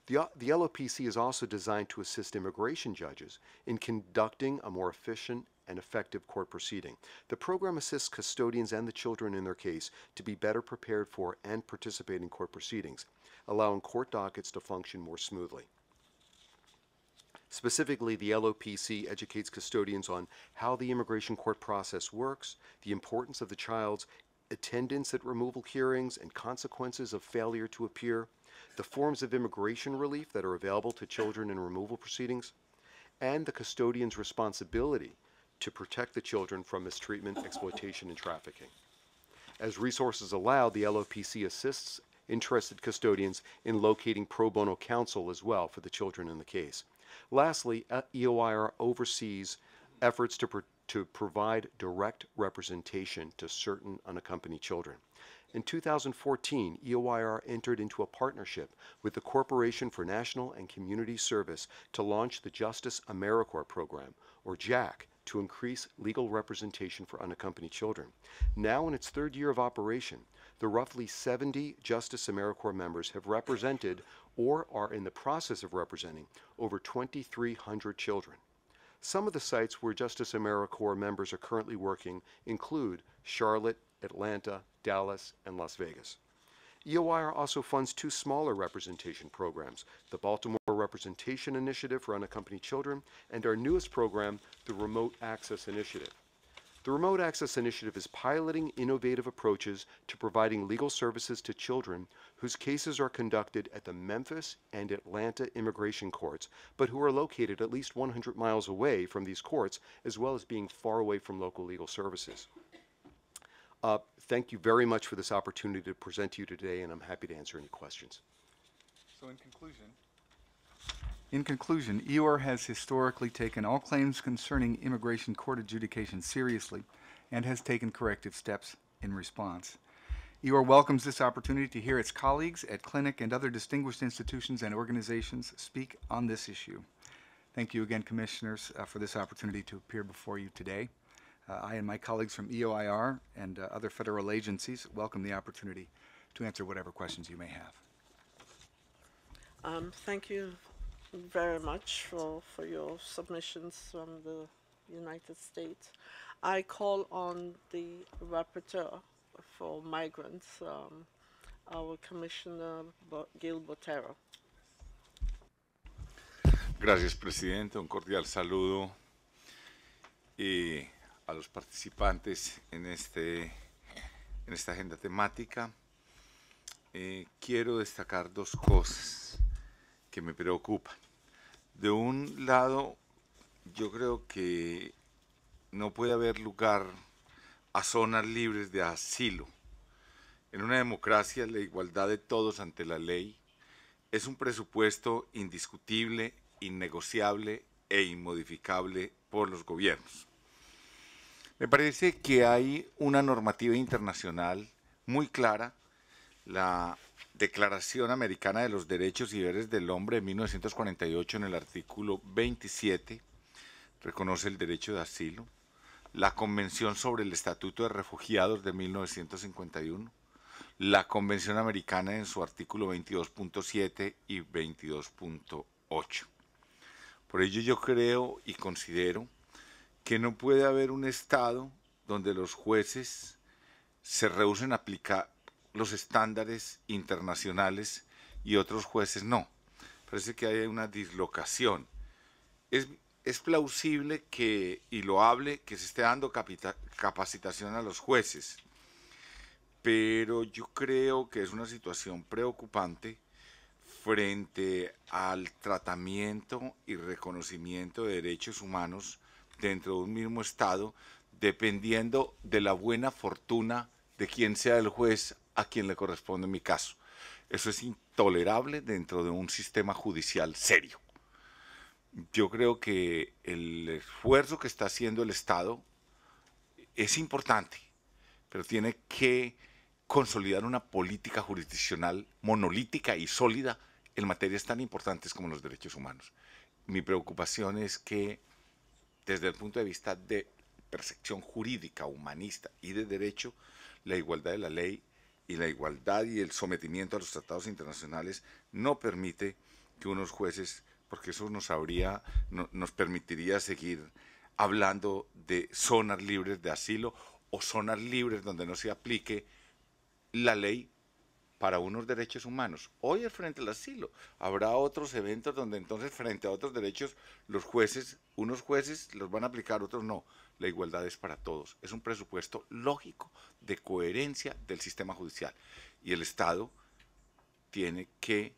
[SPEAKER 9] The, the LOPC is also designed to assist immigration judges in conducting a more efficient and effective court proceeding. The program assists custodians and the children in their case to be better prepared for and participate in court proceedings, allowing court dockets to function more smoothly. Specifically, the LOPC educates custodians on how the immigration court process works, the importance of the child's attendance at removal hearings, and consequences of failure to appear, the forms of immigration relief that are available to children in removal proceedings, and the custodian's responsibility to protect the children from mistreatment, exploitation, and trafficking. As resources allow, the LOPC assists interested custodians in locating pro bono counsel as well for the children in the case. Lastly, uh, EOIR oversees efforts to, pro to provide direct representation to certain unaccompanied children. In 2014, EOIR entered into a partnership with the Corporation for National and Community Service to launch the Justice AmeriCorps program, or JAC, to increase legal representation for unaccompanied children. Now in its third year of operation, the roughly 70 Justice AmeriCorps members have represented or are in the process of representing over 2,300 children. Some of the sites where Justice AmeriCorps members are currently working include Charlotte, Atlanta, Dallas, and Las Vegas. EOIR also funds two smaller representation programs, the Baltimore Representation Initiative for Unaccompanied Children and our newest program, the Remote Access Initiative. The Remote Access Initiative is piloting innovative approaches to providing legal services to children whose cases are conducted at the Memphis and Atlanta immigration courts, but who are located at least 100 miles away from these courts, as well as being far away from local legal services. Uh, thank you very much for this opportunity to present to you today, and I'm happy to answer any questions.
[SPEAKER 8] So in conclusion, in conclusion, EOR has historically taken all claims concerning immigration court adjudication seriously and has taken corrective steps in response. EOR welcomes this opportunity to hear its colleagues at clinic and other distinguished institutions and organizations speak on this issue. Thank you again, commissioners, uh, for this opportunity to appear before you today. Uh, I and my colleagues from EOIR and uh, other federal agencies welcome the opportunity to answer whatever questions you may have.
[SPEAKER 1] Um, thank you very much for, for your submissions from the United States. I call on the rapporteur for migrants, um, our Commissioner Gil Botero.
[SPEAKER 10] Gracias, Presidente. Un cordial saludo. y a los participantes en, este, en esta agenda temática. Eh, quiero destacar dos cosas que me preocupan. De un lado, yo creo que no puede haber lugar a zonas libres de asilo. En una democracia, la igualdad de todos ante la ley es un presupuesto indiscutible, innegociable e inmodificable por los gobiernos. Me parece que hay una normativa internacional muy clara, la Declaración Americana de los Derechos y Deberes del Hombre de 1948 en el artículo 27 reconoce el derecho de asilo, la Convención sobre el Estatuto de Refugiados de 1951, la Convención Americana en su artículo 22.7 y 22.8. Por ello yo creo y considero que no puede haber un Estado donde los jueces se rehúsen a aplicar los estándares internacionales y otros jueces no. Parece que hay una dislocación. Es, plausible que, y lo hable, que se esté dando capacitación a los jueces, pero yo creo que es una situación preocupante frente al tratamiento y reconocimiento de derechos humanos dentro de un mismo Estado, dependiendo de la buena fortuna de quien sea el juez a quien le corresponde mi caso. Eso es intolerable dentro de un sistema judicial serio. Yo creo que el esfuerzo que está haciendo el Estado es importante, pero tiene que consolidar una política jurisdiccional monolítica y sólida en materias tan importantes como los derechos humanos. Mi preocupación es que desde el punto de vista de percepción jurídica, humanista y de derecho, la igualdad de la ley y la igualdad y el sometimiento a los tratados internacionales no permite que unos jueces, porque eso nos habría, nos permitiría seguir hablando de zonas libres de asilo o zonas libres donde no se aplique la ley para unos derechos humanos. Hoy es frente al asilo. Habrá otros eventos donde entonces frente a otros derechos los jueces, unos jueces los van a aplicar, otros no. La igualdad es para todos. Es un presupuesto lógico de coherencia del sistema judicial. Y el Estado tiene que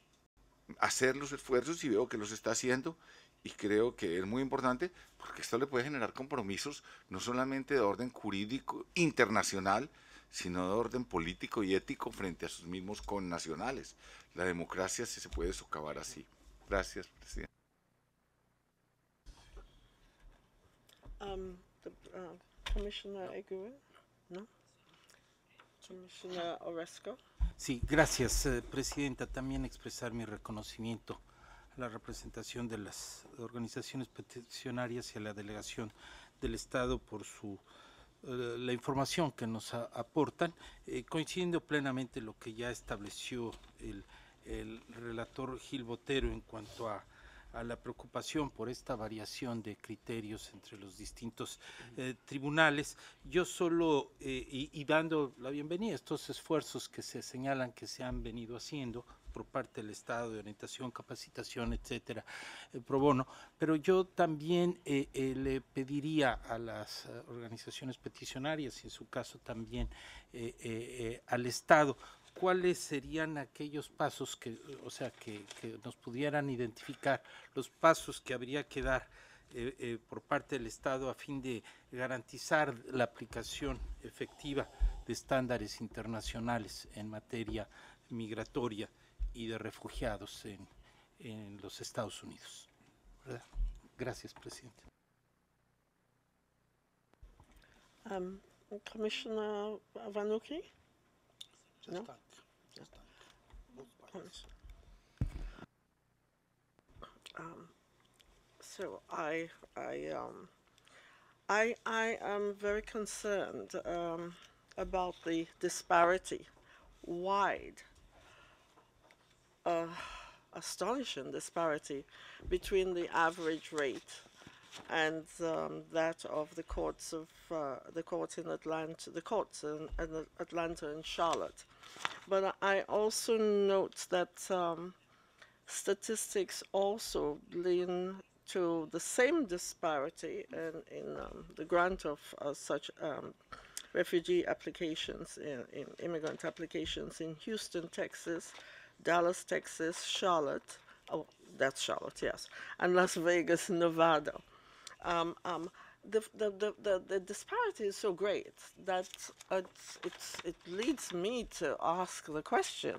[SPEAKER 10] hacer los esfuerzos y veo que los está haciendo y creo que es muy importante porque esto le puede generar compromisos no solamente de orden jurídico internacional, sino de orden político y ético frente a sus mismos connacionales. La democracia sí se puede socavar así. Gracias, presidente.
[SPEAKER 1] Um, uh, no? Oresco?
[SPEAKER 11] Sí, gracias, eh, Presidenta. También expresar mi reconocimiento a la representación de las organizaciones peticionarias y a la delegación del Estado por su eh, la información que nos aportan, eh, coincidiendo plenamente lo que ya estableció el, el relator Gil Botero en cuanto a, a, la preocupación por esta variación de criterios entre los distintos eh, tribunales. Yo solo, y, y dando la bienvenida a estos esfuerzos que se señalan que se han venido haciendo por parte del Estado de orientación, capacitación, etcétera, eh, pro bono. Pero yo también eh, eh, le pediría a las organizaciones peticionarias y en su caso también al Estado cuáles serían aquellos pasos que, o sea, que, nos pudieran identificar los pasos que habría que dar por parte del Estado a fin de garantizar la aplicación efectiva de estándares internacionales en materia migratoria y de refugiados en, en los Estados Unidos. Gracias, presidente.
[SPEAKER 1] Um, Commissioner No? Um, so I, I, um, I, I am very concerned um, about the disparity, wide uh, astonishing disparity between the average rate and um, that of the courts of uh, the courts in Atlanta, the courts in, in, Atlanta and Charlotte. But I also note that um, statistics also lean to the same disparity in, in um, the grant of uh, such um, refugee applications, in, in immigrant applications in Houston, Texas, Dallas, Texas, Charlotte. Oh, that's Charlotte, yes, and Las Vegas, Nevada. Um, um, the, the, the, the, the disparity is so great that it's, it's, it leads me to ask the question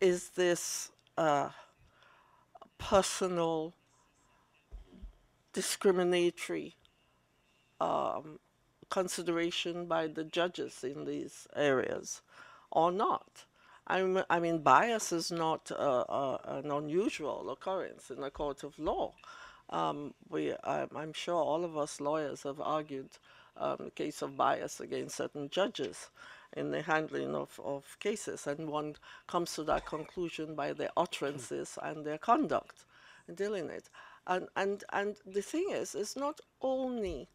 [SPEAKER 1] is this personal, discriminatory um, consideration by the judges in these areas or not? I'm, I mean, bias is not an unusual occurrence in a court of law. Um, we, I, I'm, sure all of us lawyers have argued um, the case of bias against certain judges in the handling of, of cases, and one comes to that conclusion by their utterances and their conduct in dealing it. And, and, and the thing is, it's not only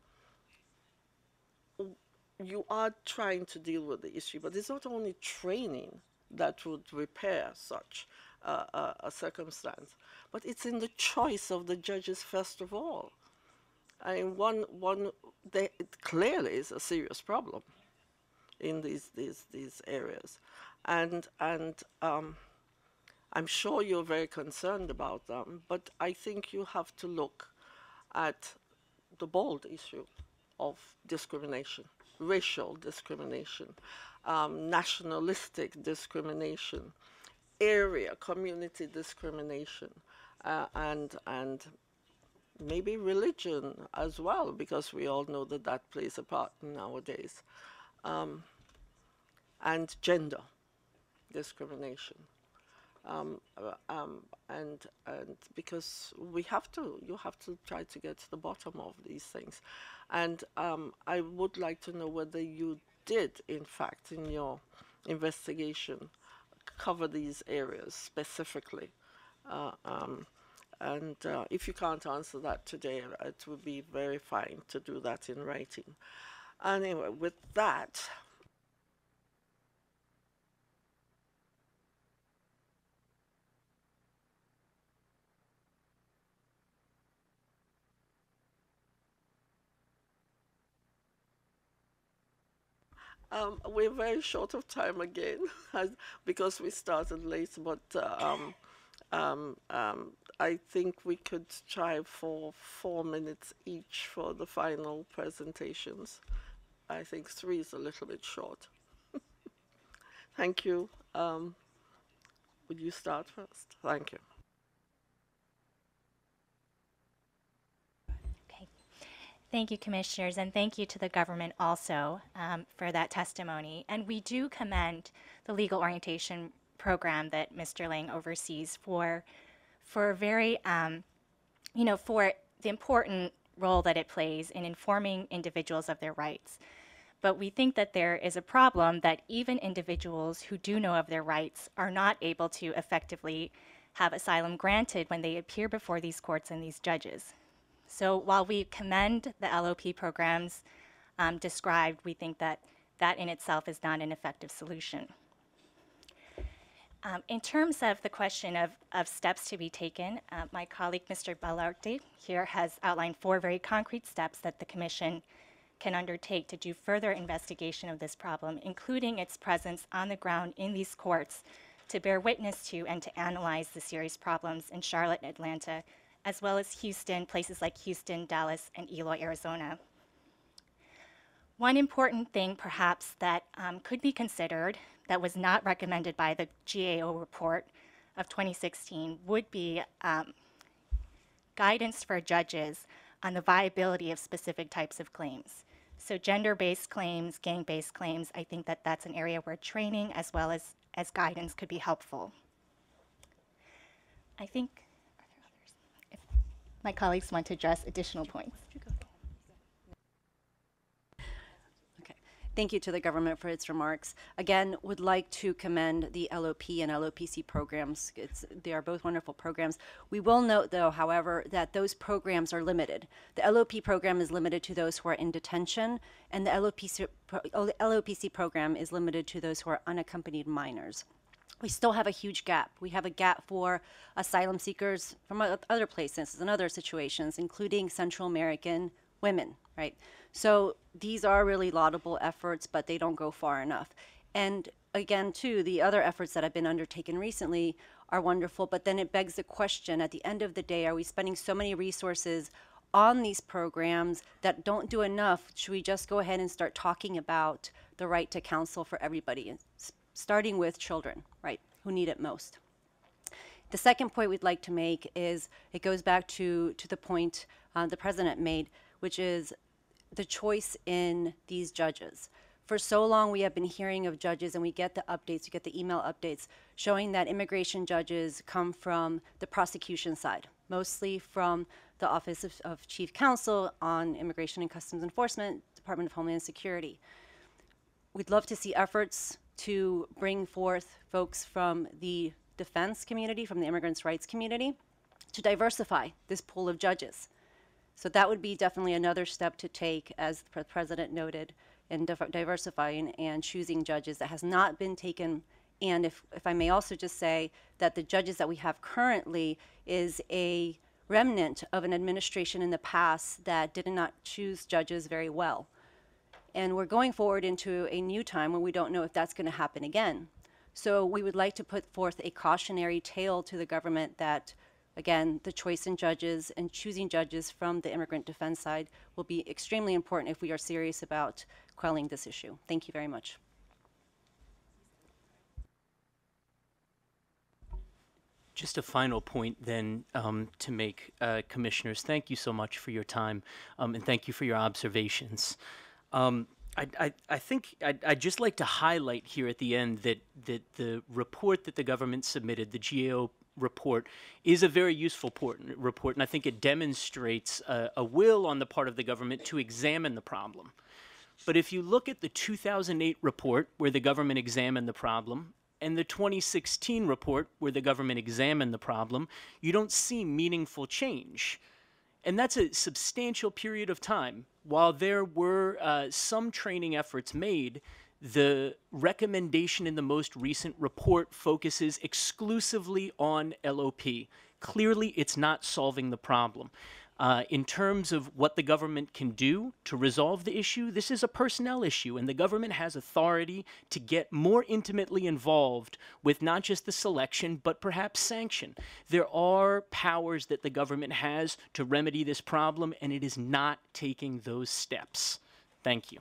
[SPEAKER 1] you are trying to deal with the issue, but it's not only training that would repair such uh, a, a, circumstance. But it's in the choice of the judges first of all. I mean, one, one, they, it clearly is a serious problem in these, these, these areas. And, and um, I'm sure you're very concerned about them, but I think you have to look at the bold issue of discrimination racial discrimination, um, nationalistic discrimination, area, community discrimination, uh, and, and maybe religion as well, because we all know that that plays a part nowadays, um, and gender discrimination um, uh, um, and and because we have to, you have to try to get to the bottom of these things. And um, I would like to know whether you did, in fact, in your investigation, cover these areas specifically. Uh, um, and uh, if you can't answer that today, it would be very fine to do that in writing. Anyway, with that, Um, we're very short of time again (laughs) because we started late, but uh, um, um, um, I think we could try for four minutes each for the final presentations. I think three is a little bit short. (laughs) Thank you. Um, would you start first? Thank you.
[SPEAKER 3] Thank you, Commissioners, and thank you to the government also um, for that testimony. And we do commend the legal orientation program that Mr. Lang oversees for, for very, um, you know, for the important role that it plays in informing individuals of their rights. But we think that there is a problem that even individuals who do know of their rights are not able to effectively have asylum granted when they appear before these courts and these judges. So while we commend the LOP programs um, described, we think that that in itself is not an effective solution. Um, in terms of the question of, of steps to be taken, uh, my colleague Mr. Balarte here has outlined four very concrete steps that the Commission can undertake to do further investigation of this problem, including its presence on the ground in these courts to bear witness to and to analyze the serious problems in Charlotte Atlanta as well as Houston, places like Houston, Dallas, and Eloy, Arizona. One important thing, perhaps, that um, could be considered that was not recommended by the GAO report of 2016 would be um, guidance for judges on the viability of specific types of claims. So gender-based claims, gang-based claims, I think that that's an area where training as well as, as guidance could be helpful. I think my colleagues want to address additional points.
[SPEAKER 6] Thank you to the government for its remarks. Again, would like to commend the LOP and LOPC programs. It's, they are both wonderful programs. We will note, though, however, that those programs are limited. The LOP program is limited to those who are in detention, and the LOPC, LOPC program is limited to those who are unaccompanied minors we still have a huge gap. We have a gap for asylum seekers from other places and other situations, including Central American women, right? So these are really laudable efforts, but they don't go far enough. And again, too, the other efforts that have been undertaken recently are wonderful, but then it begs the question at the end of the day, are we spending so many resources on these programs that don't do enough? Should we just go ahead and start talking about the right to counsel for everybody, starting with children, right, who need it most. The second point we'd like to make is it goes back to, to the point uh, the president made, which is the choice in these judges. For so long, we have been hearing of judges, and we get the updates, we get the email updates showing that immigration judges come from the prosecution side, mostly from the Office of, of Chief Counsel on Immigration and Customs Enforcement, Department of Homeland Security. We'd love to see efforts to bring forth folks from the defense community, from the immigrants' rights community, to diversify this pool of judges. So that would be definitely another step to take, as the president noted, in diversifying and choosing judges that has not been taken. And if, if I may also just say that the judges that we have currently is a remnant of an administration in the past that did not choose judges very well. And we're going forward into a new time when we don't know if that's going to happen again. So we would like to put forth a cautionary tale to the government that, again, the choice in judges and choosing judges from the immigrant defense side will be extremely important if we are serious about quelling this issue. Thank you very much.
[SPEAKER 2] Just a final point then um, to make, uh, commissioners. Thank you so much for your time um, and thank you for your observations. Um, I, I, I, think I'd, I'd, just like to highlight here at the end that, that the report that the government submitted, the GAO report, is a very useful port, report, and I think it demonstrates a, a will on the part of the government to examine the problem. But if you look at the 2008 report, where the government examined the problem, and the 2016 report, where the government examined the problem, you don't see meaningful change. And that's a substantial period of time. While there were uh, some training efforts made, the recommendation in the most recent report focuses exclusively on LOP. Clearly, it's not solving the problem. Uh, in terms of what the government can do to resolve the issue, this is a personnel issue, and the government has authority to get more intimately involved with not just the selection, but perhaps sanction. There are powers that the government has to remedy this problem, and it is not taking those steps. Thank you.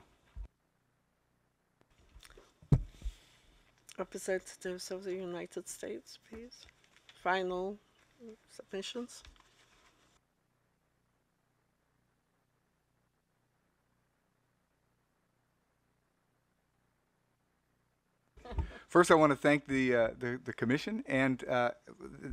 [SPEAKER 1] Representatives of the United States, please. Final submissions.
[SPEAKER 8] First, I want to thank the, uh, the, the, commission and uh,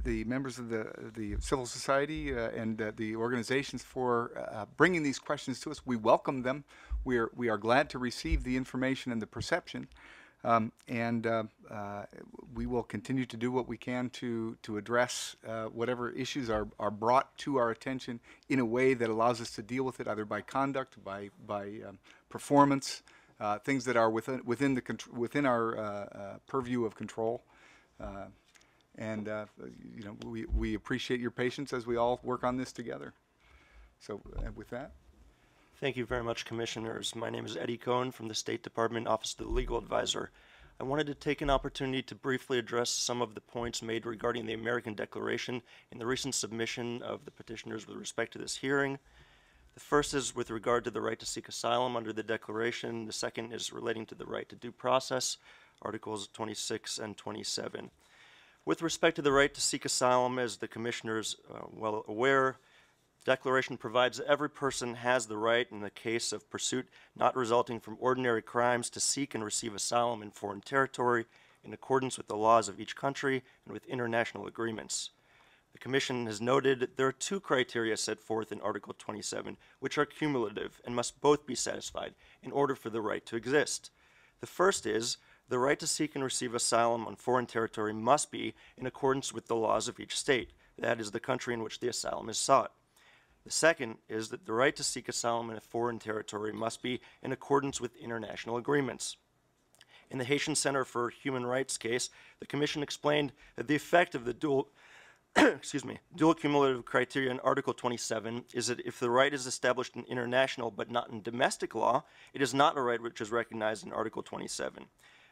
[SPEAKER 8] the members of the, the civil society uh, and uh, the organizations for uh, bringing these questions to us. We welcome them. We are, we are glad to receive the information and the perception. Um, and uh, we will continue to do what we can to, to address whatever issues are, are brought to our attention in a way that allows us to deal with it either by conduct, by, by um, performance, uh, things that are within within the within our uh, uh, purview of control. Uh, and you know, we we appreciate your patience as we all work on this together. So, with that.
[SPEAKER 12] Thank you very much, Commissioners. My name is Eddie Cohen from the State Department Office of the Legal Advisor. I wanted to take an opportunity to briefly address some of the points made regarding the American Declaration in the recent submission of the petitioners with respect to this hearing. The first is with regard to the right to seek asylum under the Declaration. The second is relating to the right to due process, Articles 26 and 27. With respect to the right to seek asylum, as the Commissioner is uh, well aware, Declaration provides that every person has the right, in the case of pursuit not resulting from ordinary crimes, to seek and receive asylum in foreign territory in accordance with the laws of each country and with international agreements. The Commission has noted there are two criteria set forth in Article 27 which are cumulative and must both be satisfied in order for the right to exist. The first is the right to seek and receive asylum on foreign territory must be in accordance with the laws of each state, that is, the country in which the asylum is sought. The second is that the right to seek asylum in a foreign territory must be in accordance with international agreements. In the Haitian Center for Human Rights case, the Commission explained that the effect of the dual (coughs) excuse me, dual cumulative criteria in Article 27 is that if the right is established in international but not in domestic law, it is not a right which is recognized in Article 27.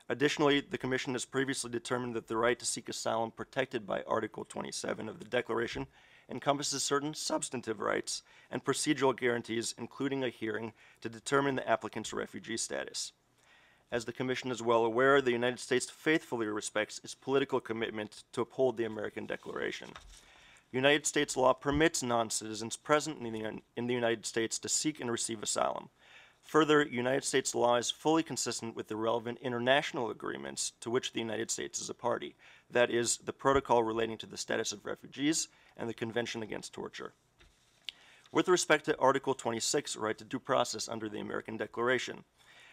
[SPEAKER 12] Additionally, the Commission has previously determined that the right to seek asylum protected by Article 27 of the Declaration encompasses certain substantive rights and procedural guarantees, including a hearing to determine the applicant's refugee status. As the Commission is well aware, the United States faithfully respects its political commitment to uphold the American Declaration. United States law permits non-citizens present in the, in the United States to seek and receive asylum. Further, United States law is fully consistent with the relevant international agreements to which the United States is a party, that is, the Protocol relating to the status of refugees and the Convention Against Torture. With respect to Article 26, right to due process under the American Declaration,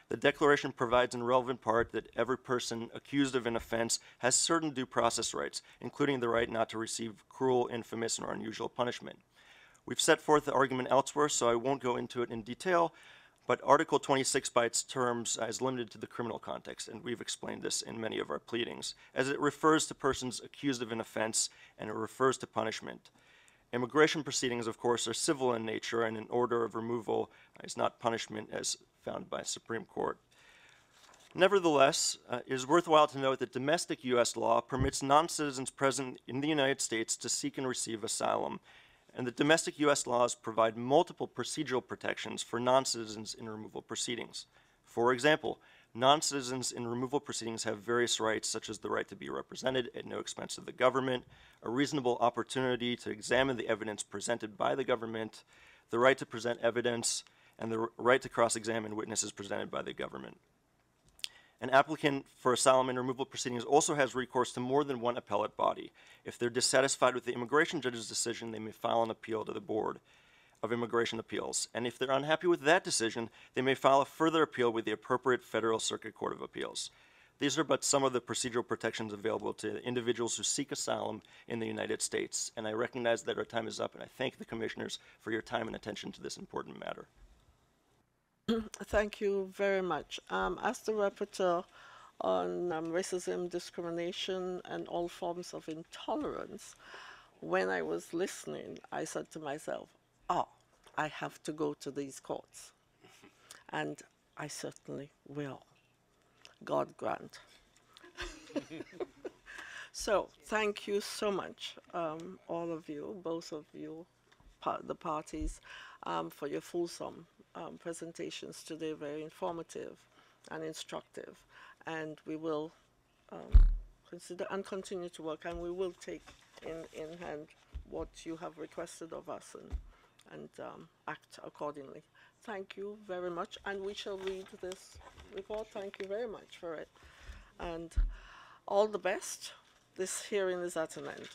[SPEAKER 12] the Declaration provides in relevant part that every person accused of an offense has certain due process rights, including the right not to receive cruel, infamous, or unusual punishment. We've set forth the argument elsewhere, so I won't go into it in detail, but Article 26 by its terms is limited to the criminal context, and we've explained this in many of our pleadings, as it refers to persons accused of an offense and it refers to punishment. Immigration proceedings, of course, are civil in nature, and an order of removal is not punishment as found by Supreme Court. Nevertheless, uh, it is worthwhile to note that domestic U.S. law permits non-citizens present in the United States to seek and receive asylum, and that domestic U.S. laws provide multiple procedural protections for non-citizens in removal proceedings. For example, non-citizens in removal proceedings have various rights, such as the right to be represented at no expense to the government, a reasonable opportunity to examine the evidence presented by the government, the right to present evidence, and the right to cross-examine witnesses presented by the government. An applicant for asylum and removal proceedings also has recourse to more than one appellate body. If they're dissatisfied with the immigration judge's decision, they may file an appeal to the Board of Immigration Appeals. And if they're unhappy with that decision, they may file a further appeal with the appropriate Federal Circuit Court of Appeals. These are but some of the procedural protections available to individuals who seek asylum in the United States. And I recognize that our time is up, and I thank the commissioners for your time and attention to this important matter.
[SPEAKER 1] (clears throat) Thank you very much. Um, as the rapporteur on um, racism, discrimination, and all forms of intolerance, when I was listening, I said to myself, oh, I have to go to these courts. (laughs) And I certainly will. God grant. (laughs) so thank you so much, um, all of you, both of you, the parties, um, for your fulsome um, presentations today. Very informative and instructive. And we will um, consider and continue to work. And we will take in, in hand what you have requested of us and, and um, act accordingly. Thank you very much. And we shall read this report. Thank you very much for it. And
[SPEAKER 10] all the best. This hearing is at an end.